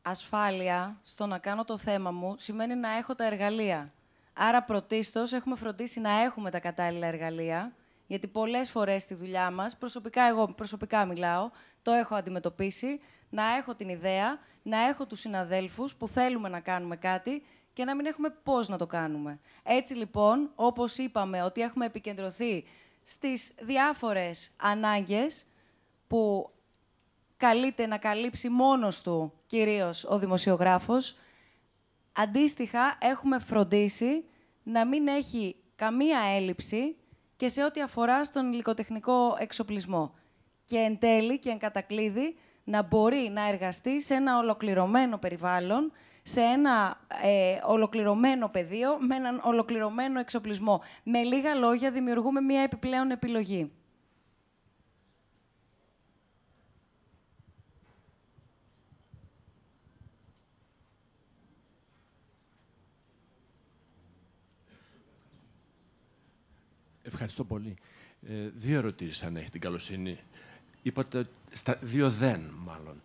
Ασφάλεια στο να κάνω το θέμα μου σημαίνει να έχω τα εργαλεία. Άρα πρωτίστως έχουμε φροντίσει να έχουμε τα κατάλληλα εργαλεία γιατί πολλές φορές στη δουλειά μας, προσωπικά εγώ προσωπικά μιλάω, το έχω αντιμετωπίσει, να έχω την ιδέα, να έχω τους συναδέλφους που θέλουμε να κάνουμε κάτι και να μην έχουμε πώς να το κάνουμε. Έτσι λοιπόν, όπως είπαμε, ότι έχουμε επικεντρωθεί στις διάφορες ανάγκες που καλείται να καλύψει μόνος του κυρίως ο δημοσιογράφος, αντίστοιχα έχουμε φροντίσει να μην έχει καμία έλλειψη και σε ό,τι αφορά στον υλικοτεχνικό εξοπλισμό. Και εν τέλει και εν κατακλείδη να μπορεί να εργαστεί σε ένα ολοκληρωμένο περιβάλλον, σε ένα ε, ολοκληρωμένο πεδίο, με έναν ολοκληρωμένο εξοπλισμό. Με λίγα λόγια δημιουργούμε μία επιπλέον επιλογή. Ευχαριστώ πολύ. Ε, δύο ερωτήσεις, αν έχετε την καλοσύνη. Είπατε στα δύο δεν, μάλλον.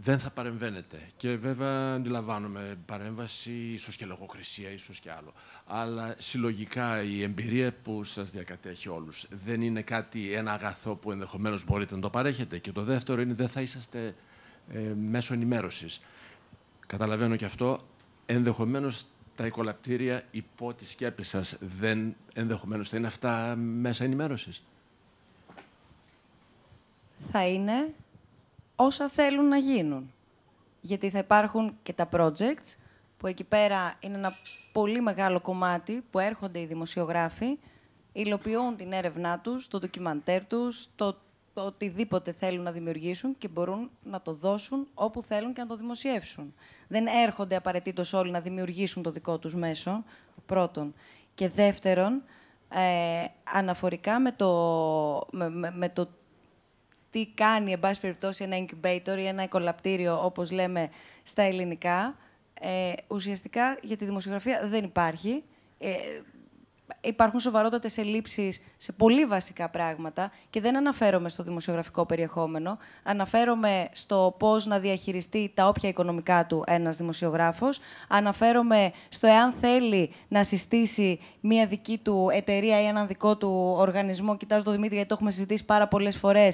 Δεν θα παρεμβαίνετε. Και βέβαια αντιλαμβάνομαι παρέμβαση, ίσως και λογοκρισία, ίσως και άλλο. Αλλά συλλογικά η εμπειρία που σας διακατέχει όλους δεν είναι κάτι, ένα αγαθό που ενδεχομένως μπορείτε να το παρέχετε. Και το δεύτερο είναι δεν θα είσαστε ε, μέσω ενημέρωσης. Καταλαβαίνω και αυτό. Ενδεχομένως τα οικολαπτήρια υπό τη σκέπη σας δεν ενδεχομένως θα είναι αυτά μέσα ενημέρωσης. Θα είναι όσα θέλουν να γίνουν. Γιατί θα υπάρχουν και τα projects, που εκεί πέρα είναι ένα πολύ μεγάλο κομμάτι που έρχονται οι δημοσιογράφοι, υλοποιούν την έρευνά τους, το ντοκιμαντέρ τους, το οτιδήποτε θέλουν να δημιουργήσουν και μπορούν να το δώσουν όπου θέλουν και να το δημοσιεύσουν. Δεν έρχονται απαραίτητος όλοι να δημιουργήσουν το δικό τους μέσο, πρώτον. Και δεύτερον, ε, αναφορικά με το, με, με, το τι κάνει, εν πάση περιπτώσει, ένα incubator ή ένα εκολαπτήριο, όπως λέμε στα ελληνικά, ε, ουσιαστικά για τη δημοσιογραφία δεν υπάρχει. Ε, υπάρχουν σοβαρότατες ελλείψεις σε πολύ βασικά πράγματα και δεν αναφέρομαι στο δημοσιογραφικό περιεχόμενο. Αναφέρομαι στο πώς να διαχειριστεί τα όποια οικονομικά του ένας δημοσιογράφος. Αναφέρομαι στο εάν θέλει να συστήσει μία δική του εταιρεία ή έναν δικό του οργανισμό. Κοιτάζω το Δημήτρη, γιατί το έχουμε συζητήσει πάρα πολλές φορές.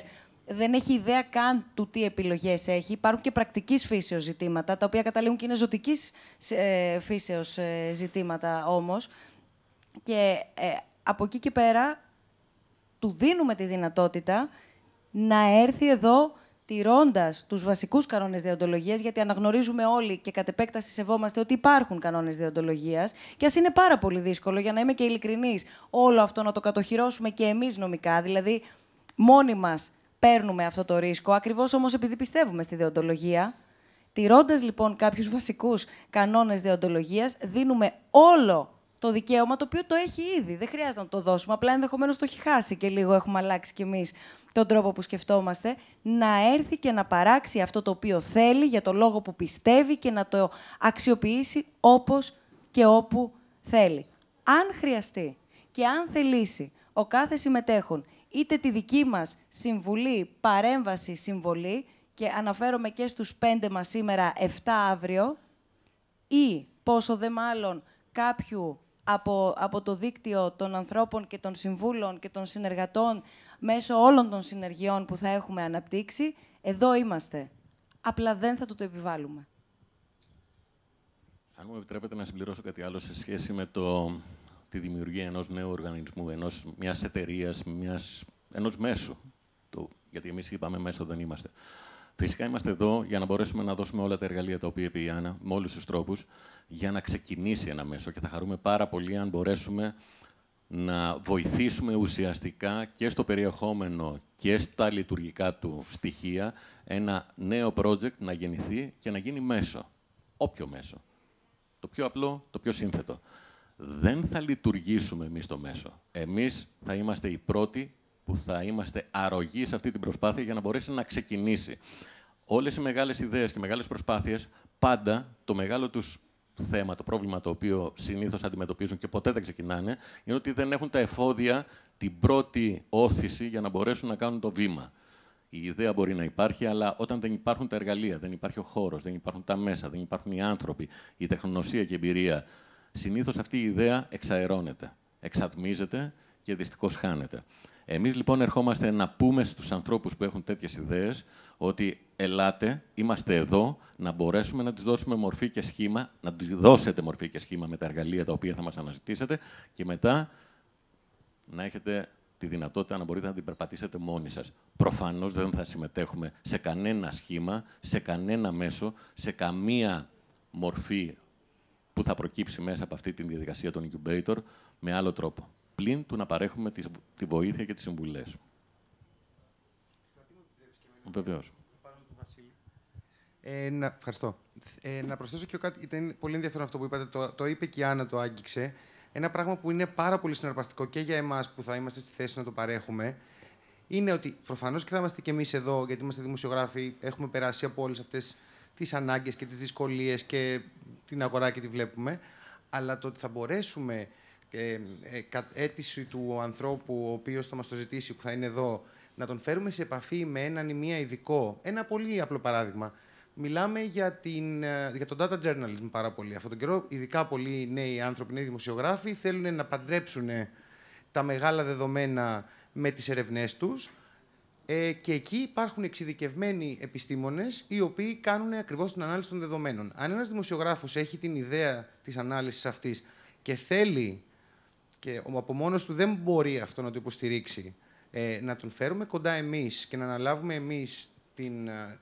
Δεν έχει ιδέα καν του τι επιλογές έχει. Υπάρχουν και πρακτικής φύσεως ζητήματα, τα οποία καταλήγουν και είναι ζωτικής ε, φύσεως ε, ζητήματα όμως. Και ε, από εκεί και πέρα του δίνουμε τη δυνατότητα να έρθει εδώ τηρώντας τους βασικούς κανόνες διοντολογίας, γιατί αναγνωρίζουμε όλοι και κατ' επέκταση σεβόμαστε ότι υπάρχουν κανόνες διοντολογίας. Και ας είναι πάρα πολύ δύσκολο, για να είμαι και ειλικρινής, όλο αυτό να το κατοχυρώσουμε και εμείς νομικά. Δηλαδή, μόνοι μας παίρνουμε αυτό το ρίσκο, ακριβώς όμως επειδή πιστεύουμε στη διοντολογία. Τηρώντας λοιπόν κάποιους βασικούς κανόνες διοντολογίας, δίνουμε όλο το δικαίωμα το οποίο το έχει ήδη. Δεν χρειάζεται να το δώσουμε. Απλά ενδεχομένως το έχει χάσει και λίγο έχουμε αλλάξει κι εμείς τον τρόπο που σκεφτόμαστε. Να έρθει και να παράξει αυτό το οποίο θέλει για το λόγο που πιστεύει και να το αξιοποιήσει όπως και όπου θέλει. Αν χρειαστεί και αν θελήσει ο κάθε συμμετέχον είτε τη δική μας συμβουλή, παρέμβαση, συμβολή και αναφέρομαι και στους πέντε μας σήμερα, 7 αύριο ή πόσο δε μάλλον κάποιου από, το δίκτυο των ανθρώπων και των συμβούλων και των συνεργατών μέσω όλων των συνεργειών που θα έχουμε αναπτύξει, εδώ είμαστε. Απλά δεν θα το το επιβάλλουμε. Αν μου επιτρέπετε να συμπληρώσω κάτι άλλο σε σχέση με το, τη δημιουργία ενός νέου οργανισμού, ενός, μιας εταιρείας, μιας, ενός μέσου. Το, γιατί εμείς είπαμε μέσο δεν είμαστε. Φυσικά είμαστε εδώ για να μπορέσουμε να δώσουμε όλα τα εργαλεία τα οποία είπε η Άννα, με όλους τους τρόπους, για να ξεκινήσει ένα μέσο και θα χαρούμε πάρα πολύ αν μπορέσουμε να βοηθήσουμε ουσιαστικά και στο περιεχόμενο και στα λειτουργικά του στοιχεία ένα νέο project να γεννηθεί και να γίνει μέσο. Όποιο μέσο. Το πιο απλό, το πιο σύνθετο. Δεν θα λειτουργήσουμε εμείς το μέσο. Εμείς θα είμαστε οι πρώτοι που θα είμαστε αρρωγοί σε αυτή την προσπάθεια για να μπορέσει να ξεκινήσει. Όλες οι μεγάλες ιδέες και μεγάλες προσπάθειες, πάντα το μεγάλο τους το θέμα, το πρόβλημα το οποίο συνήθως αντιμετωπίζουν και ποτέ δεν ξεκινάνε, είναι ότι δεν έχουν τα εφόδια την πρώτη όθηση για να μπορέσουν να κάνουν το βήμα. Η ιδέα μπορεί να υπάρχει, αλλά όταν δεν υπάρχουν τα εργαλεία, δεν υπάρχει ο χώρος, δεν υπάρχουν τα μέσα, δεν υπάρχουν οι άνθρωποι, η τεχνογνωσία και η εμπειρία, συνήθως αυτή η ιδέα εξαερώνεται, εξατμίζεται και δυστυχώς χάνεται. Εμείς λοιπόν ερχόμαστε να πούμε στους ανθρώπους που έχουν τέτοιες ιδέες ότι ελάτε, είμαστε εδώ, να μπορέσουμε να τις δώσουμε μορφή και σχήμα, να τις δώσετε μορφή και σχήμα με τα εργαλεία τα οποία θα μας αναζητήσετε και μετά να έχετε τη δυνατότητα να μπορείτε να την περπατήσετε μόνοι σας. Προφανώς δεν θα συμμετέχουμε σε κανένα σχήμα, σε κανένα μέσο, σε καμία μορφή που θα προκύψει μέσα από αυτή τη διαδικασία των incubator με άλλο τρόπο πλην του να παρέχουμε τη, τη βοήθεια και τις συμβουλές. Βεβαίως. Ε, να, ευχαριστώ. Ε, να προσθέσω και κάτι, ήταν πολύ ενδιαφέρον αυτό που είπατε, το, το είπε και η Άννα, το άγγιξε. Ένα πράγμα που είναι πάρα πολύ συναρπαστικό και για εμάς που θα είμαστε στη θέση να το παρέχουμε, είναι ότι προφανώς και θα είμαστε και εμείς εδώ, γιατί είμαστε δημοσιογράφοι, έχουμε περάσει από όλες αυτές τις ανάγκες και τις δυσκολίες και την αγορά και τη βλέπουμε. Αλλά το ότι θα μπορέσουμε ε, αίτηση του ανθρώπου ο οποίος θα μας το ζητήσει, που θα είναι εδώ, να τον φέρουμε σε επαφή με έναν ή μία ειδικό. Ένα πολύ απλό παράδειγμα. Μιλάμε για, την, ε, για τον data journalism πάρα πολύ. Αυτόν τον καιρό, ειδικά πολλοί νέοι άνθρωποι, νέοι δημοσιογράφοι, θέλουν να παντρέψουν ε, τα μεγάλα δεδομένα με τις ερευνές τους. Ε, και εκεί υπάρχουν εξειδικευμένοι επιστήμονες οι οποίοι κάνουν ακριβώς την ανάλυση των δεδομένων. Αν ένας δημοσιογράφος έχει την ιδέα της ανάλυσης αυτής και θέλει και από μόνος του δεν μπορεί αυτό να το υποστηρίξει, ε, να τον φέρουμε κοντά εμείς και να αναλάβουμε εμείς ε,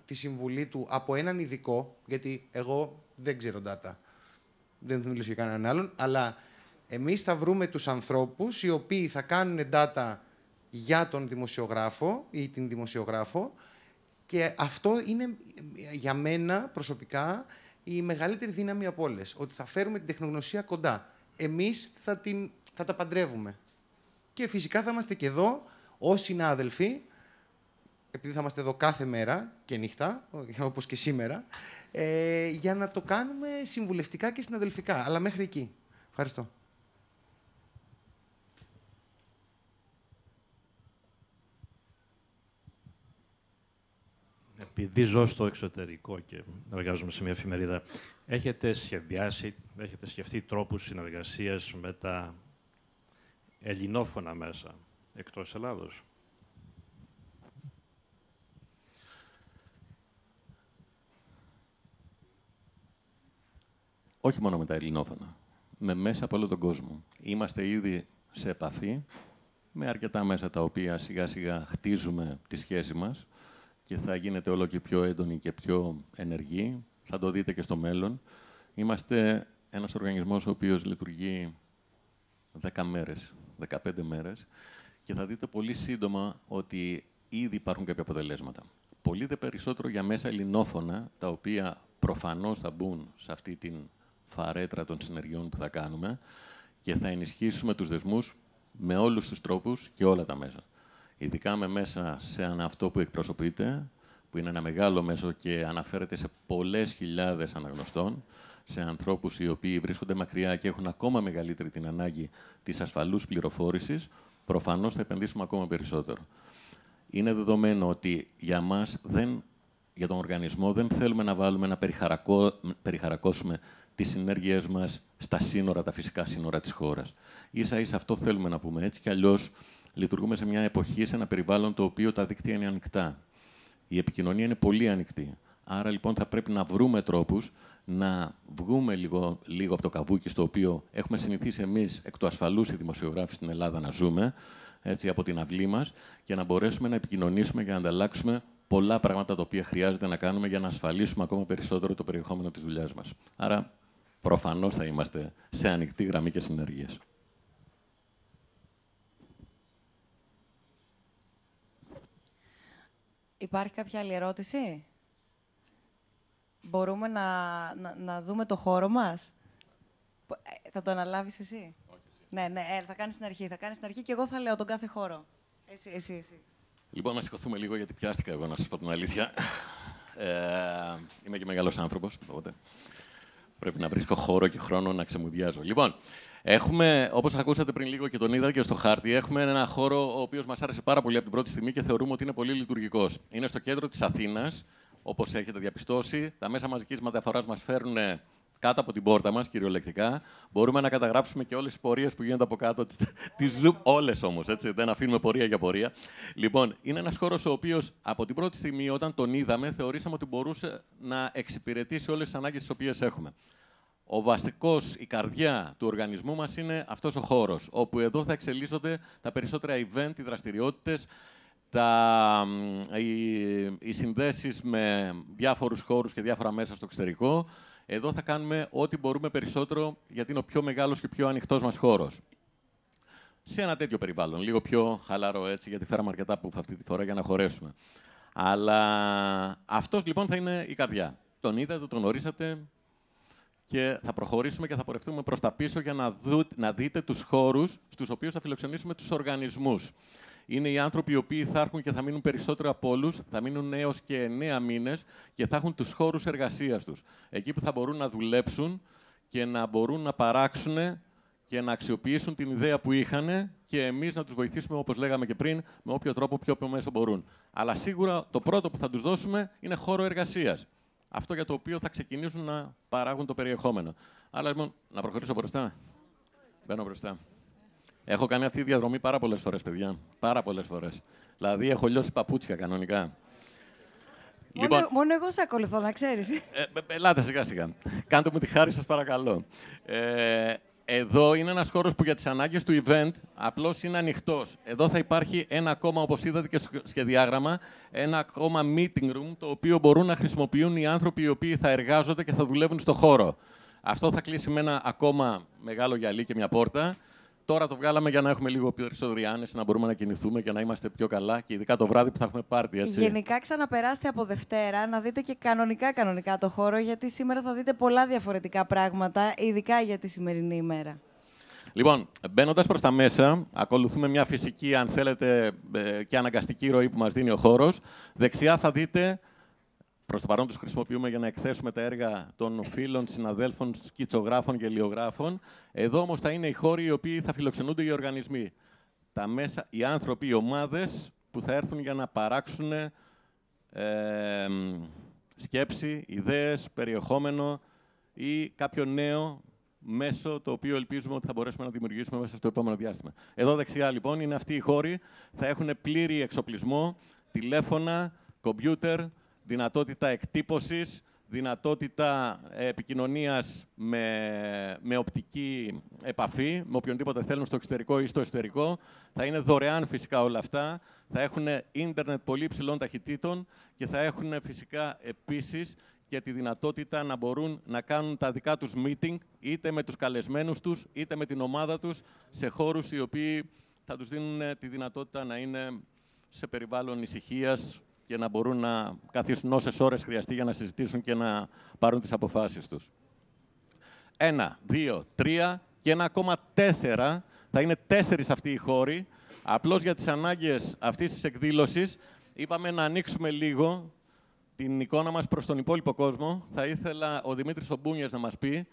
τη συμβουλή του από έναν ειδικό, γιατί εγώ δεν ξέρω data. Δεν θα μιλήσω για κανέναν άλλον, αλλά εμείς θα βρούμε τους ανθρώπους οι οποίοι θα κάνουν data για τον δημοσιογράφο ή την δημοσιογράφο. Και αυτό είναι ε, για μένα προσωπικά η μεγαλύτερη δύναμη από όλες. Ότι θα φέρουμε την τεχνογνωσία κοντά. Εμείς θα την θα τα παντρεύουμε. Και φυσικά θα είμαστε και εδώ ως συνάδελφοι, επειδή θα είμαστε εδώ κάθε μέρα και νύχτα, όπως και σήμερα, ε, για να το κάνουμε συμβουλευτικά και συναδελφικά, αλλά μέχρι εκεί. Ευχαριστώ. επειδή ζω στο εξωτερικό και εργάζομαι σε μια εφημερίδα, έχετε σχεδιάσει, έχετε σκεφτεί τρόπους συνεργασίας με τα ελληνόφωνα μέσα εκτός Ελλάδος. Όχι μόνο με τα ελληνόφωνα, με μέσα από όλο τον κόσμο. Είμαστε ήδη σε επαφή με αρκετά μέσα τα οποία σιγά σιγά χτίζουμε τη σχέση μας και θα γίνεται όλο και πιο έντονη και πιο ενεργή. Θα το δείτε και στο μέλλον. Είμαστε ένας οργανισμός ο οποίος λειτουργεί 10 μέρες 15 μέρες και θα δείτε πολύ σύντομα ότι ήδη υπάρχουν κάποια αποτελέσματα. Πολύ δε περισσότερο για μέσα ελληνόφωνα, τα οποία προφανώς θα μπουν σε αυτή την φαρέτρα των συνεργειών που θα κάνουμε και θα ενισχύσουμε τους δεσμούς με όλους τους τρόπους και όλα τα μέσα. Ειδικά με μέσα σε αυτό που εκπροσωπείτε, που είναι ένα μεγάλο μέσο και αναφέρεται σε πολλές χιλιάδες αναγνωστών, σε ανθρώπους οι οποίοι βρίσκονται μακριά και έχουν ακόμα μεγαλύτερη την ανάγκη της ασφαλούς πληροφόρησης, προφανώς θα επενδύσουμε ακόμα περισσότερο. Είναι δεδομένο ότι για μας δεν, για τον οργανισμό δεν θέλουμε να βάλουμε να περιχαρακώσουμε τις συνέργειές μας στα σύνορα, τα φυσικά σύνορα της χώρας. Ίσα ίσα αυτό θέλουμε να πούμε. Έτσι κι αλλιώς λειτουργούμε σε μια εποχή, σε ένα περιβάλλον το οποίο τα δίκτυα είναι ανοιχτά. Η επικοινωνία είναι πολύ ανοιχτή. Άρα λοιπόν θα πρέπει να βρούμε τρόπους να βγούμε λίγο, λίγο από το καβούκι στο οποίο έχουμε συνηθίσει εμείς εκ του ασφαλούς οι δημοσιογράφοι στην Ελλάδα να ζούμε, έτσι, από την αυλή μας και να μπορέσουμε να επικοινωνήσουμε και να ανταλλάξουμε πολλά πράγματα τα οποία χρειάζεται να κάνουμε για να ασφαλίσουμε ακόμα περισσότερο το περιεχόμενο της δουλειάς μας. Άρα, προφανώς θα είμαστε σε ανοιχτή γραμμή και συνεργείες. Υπάρχει κάποια άλλη ερώτηση? μπορούμε να, να, να δούμε το χώρο μας. Ε, θα το αναλάβεις εσύ. Όχι, εσύ. Ναι, ναι, ε, θα κάνεις την αρχή. Θα κάνεις την αρχή και εγώ θα λέω τον κάθε χώρο. Εσύ, εσύ, εσύ. Λοιπόν, να σηκωθούμε λίγο γιατί πιάστηκα εγώ, να σας πω την αλήθεια. Ε, είμαι και μεγάλος άνθρωπος, οπότε πρέπει να βρίσκω χώρο και χρόνο να ξεμουδιάζω. Λοιπόν, Έχουμε, όπως ακούσατε πριν λίγο και τον είδα και στο χάρτη, έχουμε ένα χώρο ο οποίος μας άρεσε πάρα πολύ από την πρώτη στιγμή και θεωρούμε ότι είναι πολύ λειτουργικός. Είναι στο κέντρο της Αθήνας όπως έχετε διαπιστώσει, τα μέσα μαζικής μεταφοράς μας φέρνουν κάτω από την πόρτα μας, κυριολεκτικά. Μπορούμε να καταγράψουμε και όλες τις πορείες που γίνονται από κάτω Τις Zoom. Όλες όμως, έτσι. Δεν αφήνουμε πορεία για πορεία. Λοιπόν, είναι ένας χώρος ο οποίος από την πρώτη στιγμή, όταν τον είδαμε, θεωρήσαμε ότι μπορούσε να εξυπηρετήσει όλες τις ανάγκες τις οποίες έχουμε. Ο βασικός, η καρδιά του οργανισμού μας είναι αυτός ο χώρος, όπου εδώ θα εξελίσσονται τα περισσότερα event, οι δραστηριότητες, τα, οι, οι συνδέσεις με διάφορους χώρους και διάφορα μέσα στο εξωτερικό. Εδώ θα κάνουμε ό,τι μπορούμε περισσότερο, γιατί είναι ο πιο μεγάλος και πιο ανοιχτός μας χώρος. Σε ένα τέτοιο περιβάλλον, λίγο πιο χαλαρό έτσι, γιατί φέραμε αρκετά που αυτή τη φορά για να χωρέσουμε. Αλλά αυτός λοιπόν θα είναι η καρδιά. Τον είδατε, τον γνωρίσατε και θα προχωρήσουμε και θα πορευτούμε προς τα πίσω για να, δου, να δείτε τους χώρους στους οποίους θα φιλοξενήσουμε τους οργανισμούς είναι οι άνθρωποι οι οποίοι θα έρχουν και θα μείνουν περισσότερο από όλους, θα μείνουν έως και εννέα μήνες και θα έχουν τους χώρους εργασίας τους. Εκεί που θα μπορούν να δουλέψουν και να μπορούν να παράξουν και να αξιοποιήσουν την ιδέα που είχαν και εμείς να τους βοηθήσουμε, όπως λέγαμε και πριν, με όποιο τρόπο, πιο όποιο μέσο μπορούν. Αλλά σίγουρα το πρώτο που θα τους δώσουμε είναι χώρο εργασίας. Αυτό για το οποίο θα ξεκινήσουν να παράγουν το περιεχόμενο. Αλλά λοιπόν, να προχωρήσω μπροστά. Μπαίνω μπροστά. Έχω κάνει αυτή τη διαδρομή πάρα πολλές φορές, παιδιά. Πάρα πολλές φορές. Δηλαδή, έχω λιώσει παπούτσια κανονικά. Μόνο, λοιπόν, μόνο εγώ σε ακολουθώ, να ξέρεις. Ε, ε, ε, ελάτε σιγά-σιγά. Κάντε μου τη χάρη, σας παρακαλώ. Ε, εδώ είναι ένας χώρος που για τις ανάγκες του event απλώς είναι ανοιχτός. Εδώ θα υπάρχει ένα ακόμα, όπως είδατε και στο σχεδιάγραμμα, ένα ακόμα meeting room το οποίο μπορούν να χρησιμοποιούν οι άνθρωποι οι οποίοι θα εργάζονται και θα δουλεύουν στο χώρο. Αυτό θα κλείσει με ένα ακόμα μεγάλο γυαλί και μια πόρτα. Τώρα το βγάλαμε για να έχουμε λίγο πιο περισσότερη να μπορούμε να κινηθούμε και να είμαστε πιο καλά. Και ειδικά το βράδυ που θα έχουμε πάρτι. Έτσι. Γενικά, ξαναπεράστε από Δευτέρα να δείτε και κανονικά κανονικά το χώρο, γιατί σήμερα θα δείτε πολλά διαφορετικά πράγματα, ειδικά για τη σημερινή ημέρα. Λοιπόν, μπαίνοντας προς τα μέσα, ακολουθούμε μια φυσική, αν θέλετε, ε, και αναγκαστική ροή που μας δίνει ο χώρος. Δεξιά θα δείτε Προς το παρόν τους χρησιμοποιούμε για να εκθέσουμε τα έργα των φίλων, συναδέλφων, σκητσογράφων και λιογράφων. Εδώ όμως θα είναι οι χώροι οι οποίοι θα φιλοξενούνται οι οργανισμοί. Τα μέσα, οι άνθρωποι, οι ομάδες που θα έρθουν για να παράξουν ε, σκέψη, ιδέες, περιεχόμενο ή κάποιο νέο μέσο το οποίο ελπίζουμε ότι θα μπορέσουμε να δημιουργήσουμε μέσα στο επόμενο διάστημα. Εδώ δεξιά λοιπόν είναι αυτοί οι χώροι, θα έχουν πλήρη εξοπλισμό, τηλέφωνα, κομπιούτερ, δυνατότητα εκτύπωσης, δυνατότητα ε, επικοινωνίας με, με οπτική επαφή, με οποιονδήποτε θέλουν στο εξωτερικό ή στο εσωτερικό. Θα είναι δωρεάν φυσικά όλα αυτά. Θα έχουν ίντερνετ πολύ υψηλών ταχυτήτων και θα έχουν φυσικά επίσης και τη δυνατότητα να μπορούν να κάνουν τα δικά τους meeting είτε με τους καλεσμένους τους, είτε με την ομάδα τους σε χώρους οι οποίοι θα τους δίνουν τη δυνατότητα να είναι σε περιβάλλον ησυχίας, και να μπορούν να καθίσουν όσε ώρες χρειαστεί για να συζητήσουν και να πάρουν τις αποφάσεις τους. Ένα, δύο, τρία και ένα ακόμα τέσσερα. Θα είναι τέσσερις αυτοί οι χώροι. Απλώς για τις ανάγκες αυτής της εκδήλωσης, είπαμε να ανοίξουμε λίγο την εικόνα μας προς τον υπόλοιπο κόσμο. Θα ήθελα ο Δημήτρης Ομπούνιας να μας πει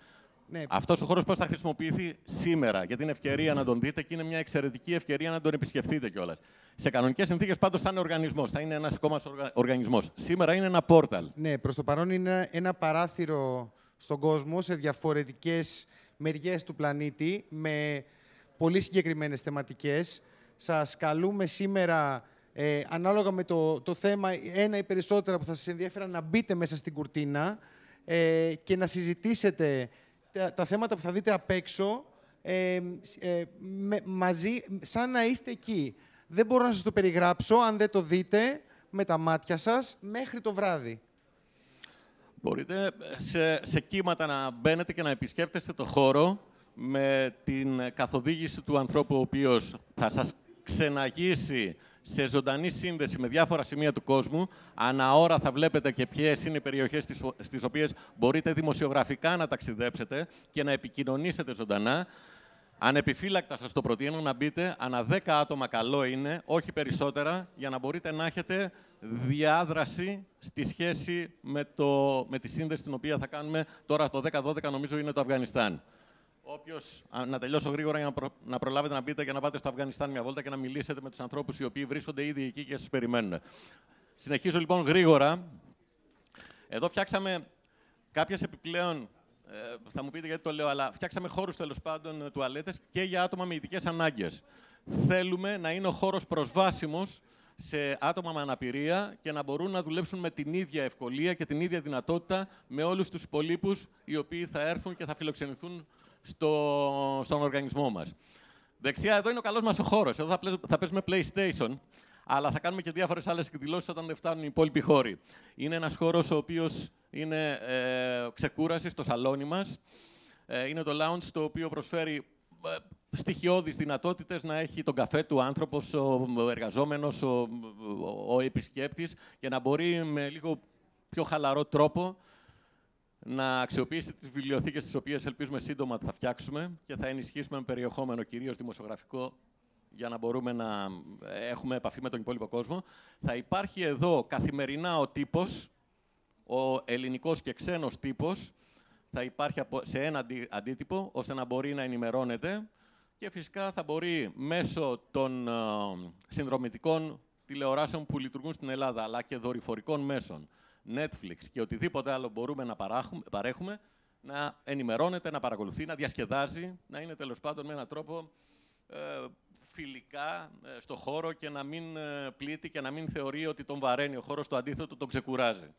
ναι. Αυτός ο χώρος πώς θα χρησιμοποιηθεί σήμερα για την ευκαιρία να τον δείτε και είναι μια εξαιρετική ευκαιρία να τον επισκεφτείτε κιόλας. Σε κανονικές συνθήκες πάντως θα είναι οργανισμός, θα είναι ένας ακόμα οργανισμός. Σήμερα είναι ένα πόρταλ. Ναι, προς το παρόν είναι ένα παράθυρο στον κόσμο σε διαφορετικές μεριές του πλανήτη με πολύ συγκεκριμένες θεματικές. Σας καλούμε σήμερα. Ε, ανάλογα με το, το θέμα, ένα ή περισσότερα που θα σας ενδιαφέραν να μπείτε μέσα στην κουρτίνα ε, και να συζητήσετε τα, θέματα που θα δείτε απ' έξω ε, μαζί, σαν να είστε εκεί. Δεν μπορώ να σας το περιγράψω, αν δεν το δείτε, με τα μάτια σας, μέχρι το βράδυ. Μπορείτε ε, σε, σε κύματα να μπαίνετε και να επισκέφτεστε το χώρο με την καθοδήγηση του ανθρώπου ο οποίος θα σας ξεναγήσει σε ζωντανή σύνδεση με διάφορα σημεία του κόσμου. Ανά ώρα θα βλέπετε και ποιες είναι οι περιοχές στις οποίες μπορείτε δημοσιογραφικά να ταξιδέψετε και να επικοινωνήσετε ζωντανά. Ανεπιφύλακτα σας το προτείνω να μπείτε, ανά 10 άτομα καλό είναι, όχι περισσότερα, για να μπορείτε να έχετε διάδραση στη σχέση με, το, με τη σύνδεση την οποία θα κάνουμε τώρα το 10-12, νομίζω είναι το Αφγανιστάν. Όποιος. Να τελειώσω γρήγορα για να, να προλάβετε να μπείτε και να πάτε στο Αφγανιστάν μια βόλτα και να μιλήσετε με τους ανθρώπους οι οποίοι βρίσκονται ήδη εκεί και σας περιμένουν. Συνεχίζω λοιπόν γρήγορα. Εδώ φτιάξαμε κάποιες επιπλέον. Ε, θα μου πείτε γιατί το λέω, αλλά φτιάξαμε χώρους τέλος πάντων ε, τουαλέτες και για άτομα με ειδικές ανάγκες. Θέλουμε να είναι ο χώρος προσβάσιμος σε άτομα με αναπηρία και να μπορούν να δουλέψουν με την ίδια ευκολία και την ίδια δυνατότητα με όλους τους υπολείπους οι οποίοι θα έρθουν και θα φιλοξενηθούν στο, στον οργανισμό μας. Δεξιά εδώ είναι ο καλός μας ο χώρος. Εδώ θα, θα παίζουμε PlayStation, αλλά θα κάνουμε και διάφορες άλλες εκδηλώσεις όταν δεν φτάνουν οι υπόλοιποι χώροι. Είναι ένας χώρος ο οποίος είναι ε, ξεκούρασης στο σαλόνι μας. Ε, είναι το lounge το οποίο προσφέρει ε, στοιχειώδεις δυνατότητες να έχει τον καφέ του άνθρωπος, ο εργαζόμενος, ο, ο, ο επισκέπτης και να μπορεί με λίγο πιο χαλαρό τρόπο να αξιοποιήσει τις βιβλιοθήκες τις οποίες ελπίζουμε σύντομα ότι θα φτιάξουμε και θα ενισχύσουμε με περιεχόμενο κυρίως δημοσιογραφικό για να μπορούμε να ε, έχουμε επαφή με τον υπόλοιπο κόσμο. Θα υπάρχει εδώ καθημερινά ο τύπος, ο ελληνικός και ξένος τύπος, θα υπάρχει σε ένα αντίτυπο, ώστε να μπορεί να ενημερώνεται και φυσικά θα μπορεί μέσω των ε, συνδρομητικών τηλεοράσεων που λειτουργούν στην Ελλάδα, αλλά και δορυφορικών μέσων, Netflix και οτιδήποτε άλλο μπορούμε να παρέχουμε, να ενημερώνεται, να παρακολουθεί, να διασκεδάζει, να είναι τέλος πάντων με έναν τρόπο ε, φιλικά ε, στο χώρο και να μην ε, πλήττει και να μην θεωρεί ότι τον βαραίνει ο χώρος, το αντίθετο τον ξεκουράζει.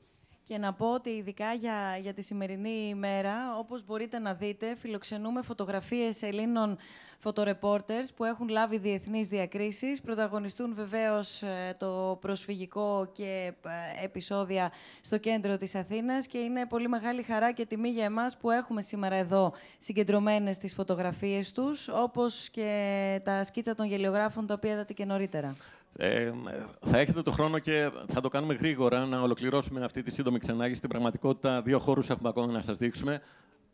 Και να πω ότι ειδικά για, για τη σημερινή ημέρα, όπως μπορείτε να δείτε, φιλοξενούμε φωτογραφίες Ελλήνων φωτορεπόρτερς που έχουν λάβει διεθνείς διακρίσεις. Πρωταγωνιστούν βεβαίως ε, το προσφυγικό και ε, επεισόδια στο κέντρο της Αθήνας και είναι πολύ μεγάλη χαρά και τιμή για εμάς που έχουμε σήμερα εδώ συγκεντρωμένες τις φωτογραφίες τους, όπως και τα σκίτσα των γελιογράφων, τα οποία είδατε και νωρίτερα. Ε, θα έχετε το χρόνο και θα το κάνουμε γρήγορα να ολοκληρώσουμε αυτή τη σύντομη ξενάγηση. Στην πραγματικότητα, δύο χώρους έχουμε ακόμα να σας δείξουμε.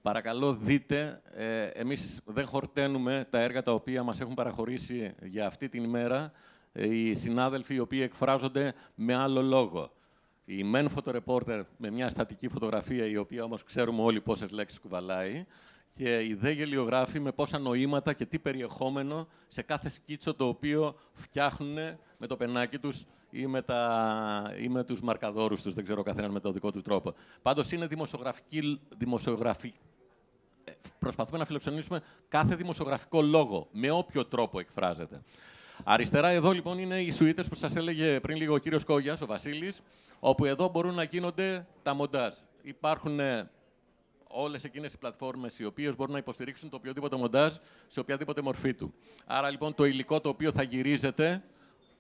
Παρακαλώ, δείτε. Ε, Εμείς δεν χορταίνουμε τα έργα τα οποία μας έχουν παραχωρήσει για αυτή την ημέρα ε, οι συνάδελφοι οι οποίοι εκφράζονται με άλλο λόγο. Η μεν φωτορεπόρτερ με μια στατική φωτογραφία, η οποία όμως ξέρουμε όλοι πόσες λέξεις κουβαλάει, και οι δε γελιογράφοι με πόσα νοήματα και τι περιεχόμενο σε κάθε σκίτσο το οποίο φτιάχνουν με το πενάκι τους ή με, τα, ή με τους μαρκαδόρους τους, δεν ξέρω καθέναν με τον δικό του τρόπο. Πάντως είναι δημοσιογραφική, προσπαθούμε να φιλοξενήσουμε κάθε δημοσιογραφικό λόγο, με όποιο τρόπο εκφράζεται. Αριστερά εδώ λοιπόν είναι οι σουίτες που σας έλεγε πριν λίγο ο κύριος Κόγιας, ο Βασίλης, όπου εδώ μπορούν να γίνονται τα μοντάζ. Υπάρχουν ε, όλες εκείνες οι πλατφόρμες οι οποίες μπορούν να υποστηρίξουν το οποιοδήποτε μοντάζ σε οποιαδήποτε μορφή του. Άρα λοιπόν το υλικό το οποίο θα γυρίζεται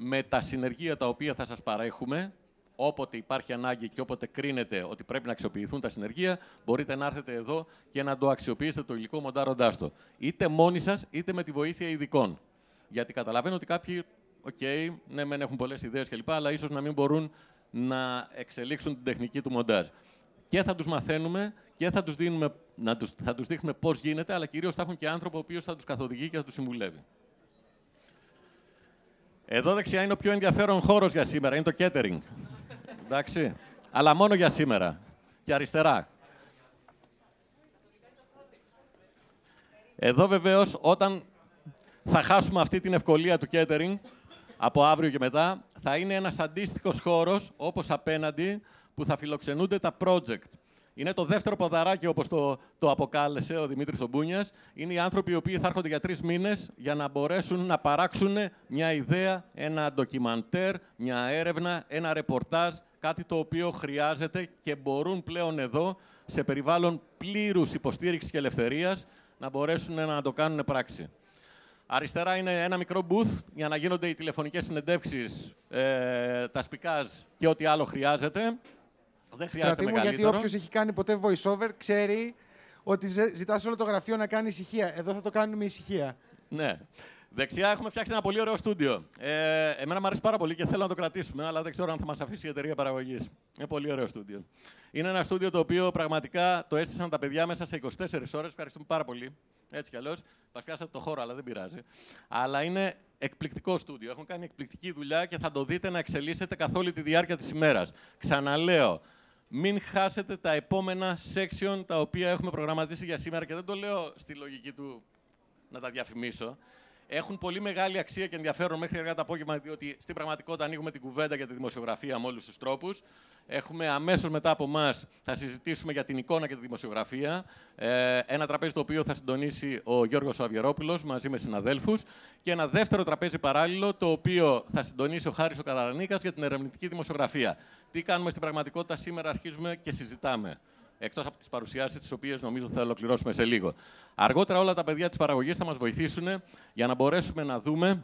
με τα συνεργεία τα οποία θα σας παρέχουμε, όποτε υπάρχει ανάγκη και όποτε κρίνετε ότι πρέπει να αξιοποιηθούν τα συνεργεία, μπορείτε να έρθετε εδώ και να το αξιοποιήσετε το υλικό μοντάροντάς το. Είτε μόνοι σας, είτε με τη βοήθεια ειδικών. Γιατί καταλαβαίνω ότι κάποιοι, οκ, ναι, μεν έχουν πολλές ιδέες κλπ, αλλά ίσως να μην μπορούν να εξελίξουν την τεχνική του μοντάζ. Και θα τους μαθαίνουμε και θα τους, δίνουμε, να τους, θα τους δείχνουμε πώς γίνεται, αλλά κυρίως θα έχουν και άνθρωπο ο οποίος θα τους καθοδηγεί και θα τους συμβουλεύει. Εδώ δεξιά είναι ο πιο ενδιαφέρον χώρος για σήμερα, είναι το catering. Εντάξει. Αλλά μόνο για σήμερα. Και αριστερά. Εδώ βεβαίως όταν θα χάσουμε αυτή την ευκολία του catering από αύριο και μετά, θα είναι ένας αντίστοιχος χώρος, όπως απέναντι, που θα φιλοξενούνται τα project είναι το δεύτερο ποδαράκι, όπως το, το αποκάλεσε ο Δημήτρης Ομπούνιας. Είναι οι άνθρωποι οι οποίοι θα έρχονται για τρεις μήνες για να μπορέσουν να παράξουν μια ιδέα, ένα ντοκιμαντέρ, μια έρευνα, ένα ρεπορτάζ. Κάτι το οποίο χρειάζεται και μπορούν πλέον εδώ, σε περιβάλλον πλήρους υποστήριξης και ελευθερίας, να μπορέσουν να το κάνουν πράξη. Αριστερά είναι ένα μικρό booth για να γίνονται οι τηλεφωνικές συνεντεύξεις, ε, τα σπικάζ και ό,τι άλλο χρειάζεται. Στρατή μου, γιατί όποιος έχει κάνει ποτέ voiceover ξέρει ότι ζητάς όλο το γραφείο να κάνει ησυχία. Εδώ θα το κάνουμε ησυχία. Ναι. Δεξιά έχουμε φτιάξει ένα πολύ ωραίο στούντιο. Ε, εμένα μου αρέσει πάρα πολύ και θέλω να το κρατήσουμε, αλλά δεν ξέρω αν θα μας αφήσει η εταιρεία παραγωγής. Είναι πολύ ωραίο στούντιο. Είναι ένα στούντιο το οποίο πραγματικά το έστησαν τα παιδιά μέσα σε 24 ώρες. Ευχαριστούμε πάρα πολύ. Έτσι κι αλλιώς. Πασκάσατε το χώρο, αλλά δεν πειράζει. Αλλά είναι εκπληκτικό στούντιο. Έχουν κάνει εκπληκτική δουλειά και θα το δείτε να εξελίσσεται καθ' τη διάρκεια της ημέρας. Ξαναλέω, μην χάσετε τα επόμενα section τα οποία έχουμε προγραμματίσει για σήμερα και δεν το λέω στη λογική του να τα διαφημίσω. Έχουν πολύ μεγάλη αξία και ενδιαφέρον μέχρι αργά το απόγευμα, διότι στην πραγματικότητα ανοίγουμε την κουβέντα για τη δημοσιογραφία με όλους τους τρόπους. Έχουμε αμέσως μετά από εμά θα συζητήσουμε για την εικόνα και τη δημοσιογραφία. Ε, ένα τραπέζι το οποίο θα συντονίσει ο Γιώργος Αβιερόπουλο μαζί με συναδέλφους. Και ένα δεύτερο τραπέζι παράλληλο το οποίο θα συντονίσει ο Χάρης ο Καραρανίκα για την ερευνητική δημοσιογραφία. Τι κάνουμε στην πραγματικότητα σήμερα, αρχίζουμε και συζητάμε εκτός από τις παρουσιάσεις τις οποίες νομίζω θα ολοκληρώσουμε σε λίγο. Αργότερα όλα τα παιδιά της παραγωγής θα μας βοηθήσουν για να μπορέσουμε να δούμε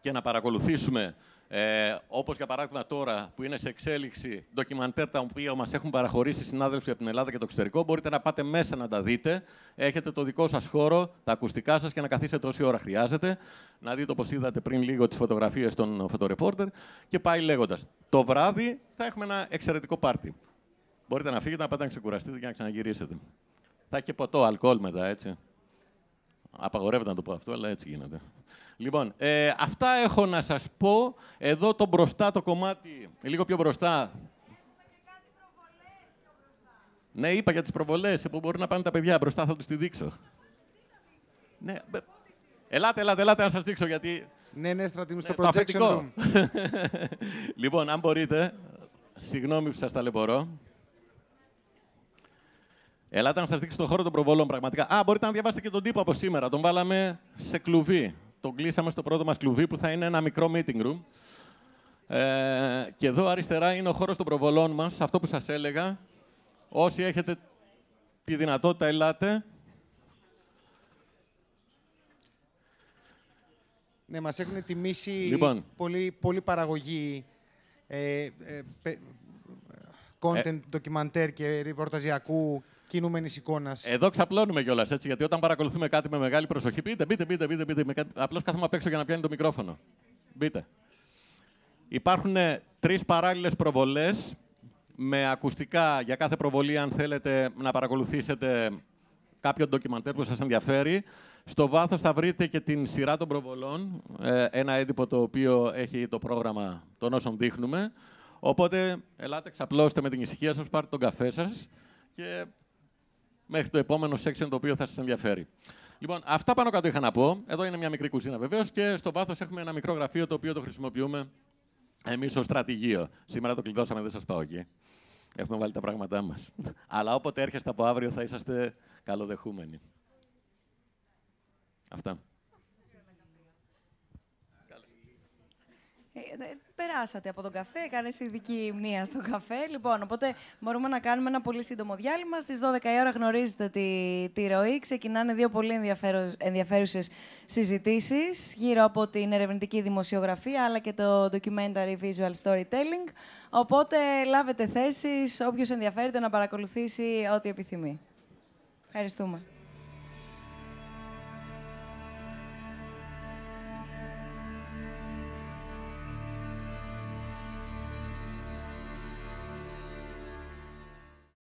και να παρακολουθήσουμε ε, Όπως για παράδειγμα τώρα που είναι σε εξέλιξη ντοκιμαντέρ τα οποία μας έχουν παραχωρήσει συνάδελφοι από την Ελλάδα και το εξωτερικό, μπορείτε να πάτε μέσα να τα δείτε. Έχετε το δικό σας χώρο, τα ακουστικά σας και να καθίσετε όση ώρα χρειάζεται. Να δείτε όπως είδατε πριν λίγο τις φωτογραφίες των φωτορεπόρτερ και πάει λέγοντας. Το βράδυ θα έχουμε ένα εξαιρετικό πάρτι. Μπορείτε να φύγετε, να πάτε να ξεκουραστείτε και να ξαναγυρίσετε. Θα έχει και ποτό, αλκοόλ μετά, έτσι. Απαγορεύεται να το πω αυτό, αλλά έτσι γίνεται. Λοιπόν, ε, αυτά έχω να σας πω. Εδώ το μπροστά το κομμάτι, λίγο πιο μπροστά. Και κάτι πιο μπροστά. Ναι, είπα για τις προβολές, που μπορεί να πάνε τα παιδιά μπροστά, θα τους τη δείξω. ναι, ελάτε, ελάτε, ελάτε να σας δείξω, γιατί... Ναι, ναι, στρατή μου στο ναι, projection room. λοιπόν, αν μπορείτε, συγγνώμη που σας ταλαιπωρώ. Ελάτε να σας δείξω το χώρο των προβολών, πραγματικά. Α, μπορείτε να διαβάσετε και τον τύπο από σήμερα. Τον βάλαμε σε κλουβί τον κλείσαμε στο πρώτο μας κλουβί που θα είναι ένα μικρό meeting room. Ε, και εδώ αριστερά είναι ο χώρος των προβολών μας, αυτό που σας έλεγα. Όσοι έχετε τη δυνατότητα, ελάτε. Ναι, μας έχουν τιμήσει λοιπόν. πολύ, πολύ παραγωγή ε, ε, ε content, ε. ντοκιμαντέρ και ρεπορταζιακού κινούμενης εικόνας. Εδώ ξαπλώνουμε κιόλας έτσι, γιατί όταν παρακολουθούμε κάτι με μεγάλη προσοχή, πείτε, πείτε, πείτε, μπείτε. πείτε Απλώς κάθομαι απ' έξω για να πιάνει το μικρόφωνο. Μπείτε. Υπάρχουν ε, τρεις παράλληλες προβολές με ακουστικά για κάθε προβολή, αν θέλετε να παρακολουθήσετε κάποιο ντοκιμαντέρ που σας ενδιαφέρει. Στο βάθος θα βρείτε και την σειρά των προβολών, ε, ένα έντυπο το οποίο έχει το πρόγραμμα των όσων δείχνουμε. Οπότε, ελάτε, ξαπλώστε με την ησυχία σας, πάρτε τον καφέ σας και μέχρι το επόμενο section το οποίο θα σας ενδιαφέρει. Λοιπόν, αυτά πάνω κάτω είχα να πω. Εδώ είναι μια μικρή κουζίνα βεβαίως και στο βάθος έχουμε ένα μικρό γραφείο το οποίο το χρησιμοποιούμε εμείς ως στρατηγείο. Σήμερα το κλειδώσαμε, δεν σας πάω εκεί. Έχουμε βάλει τα πράγματά μας. Αλλά όποτε έρχεστε από αύριο θα είσαστε καλοδεχούμενοι. Αυτά. Ε, περάσατε από τον καφέ, έκανε ειδική μνήμα στον καφέ. Λοιπόν, οπότε μπορούμε να κάνουμε ένα πολύ σύντομο διάλειμμα. Στις 12 η ώρα γνωρίζετε τη, τη ροή. Ξεκινάνε δύο πολύ ενδιαφέρουσες συζητήσεις γύρω από την ερευνητική δημοσιογραφία αλλά και το documentary visual storytelling. Οπότε λάβετε θέσεις όποιος ενδιαφέρεται να παρακολουθήσει ό,τι επιθυμεί. Ευχαριστούμε.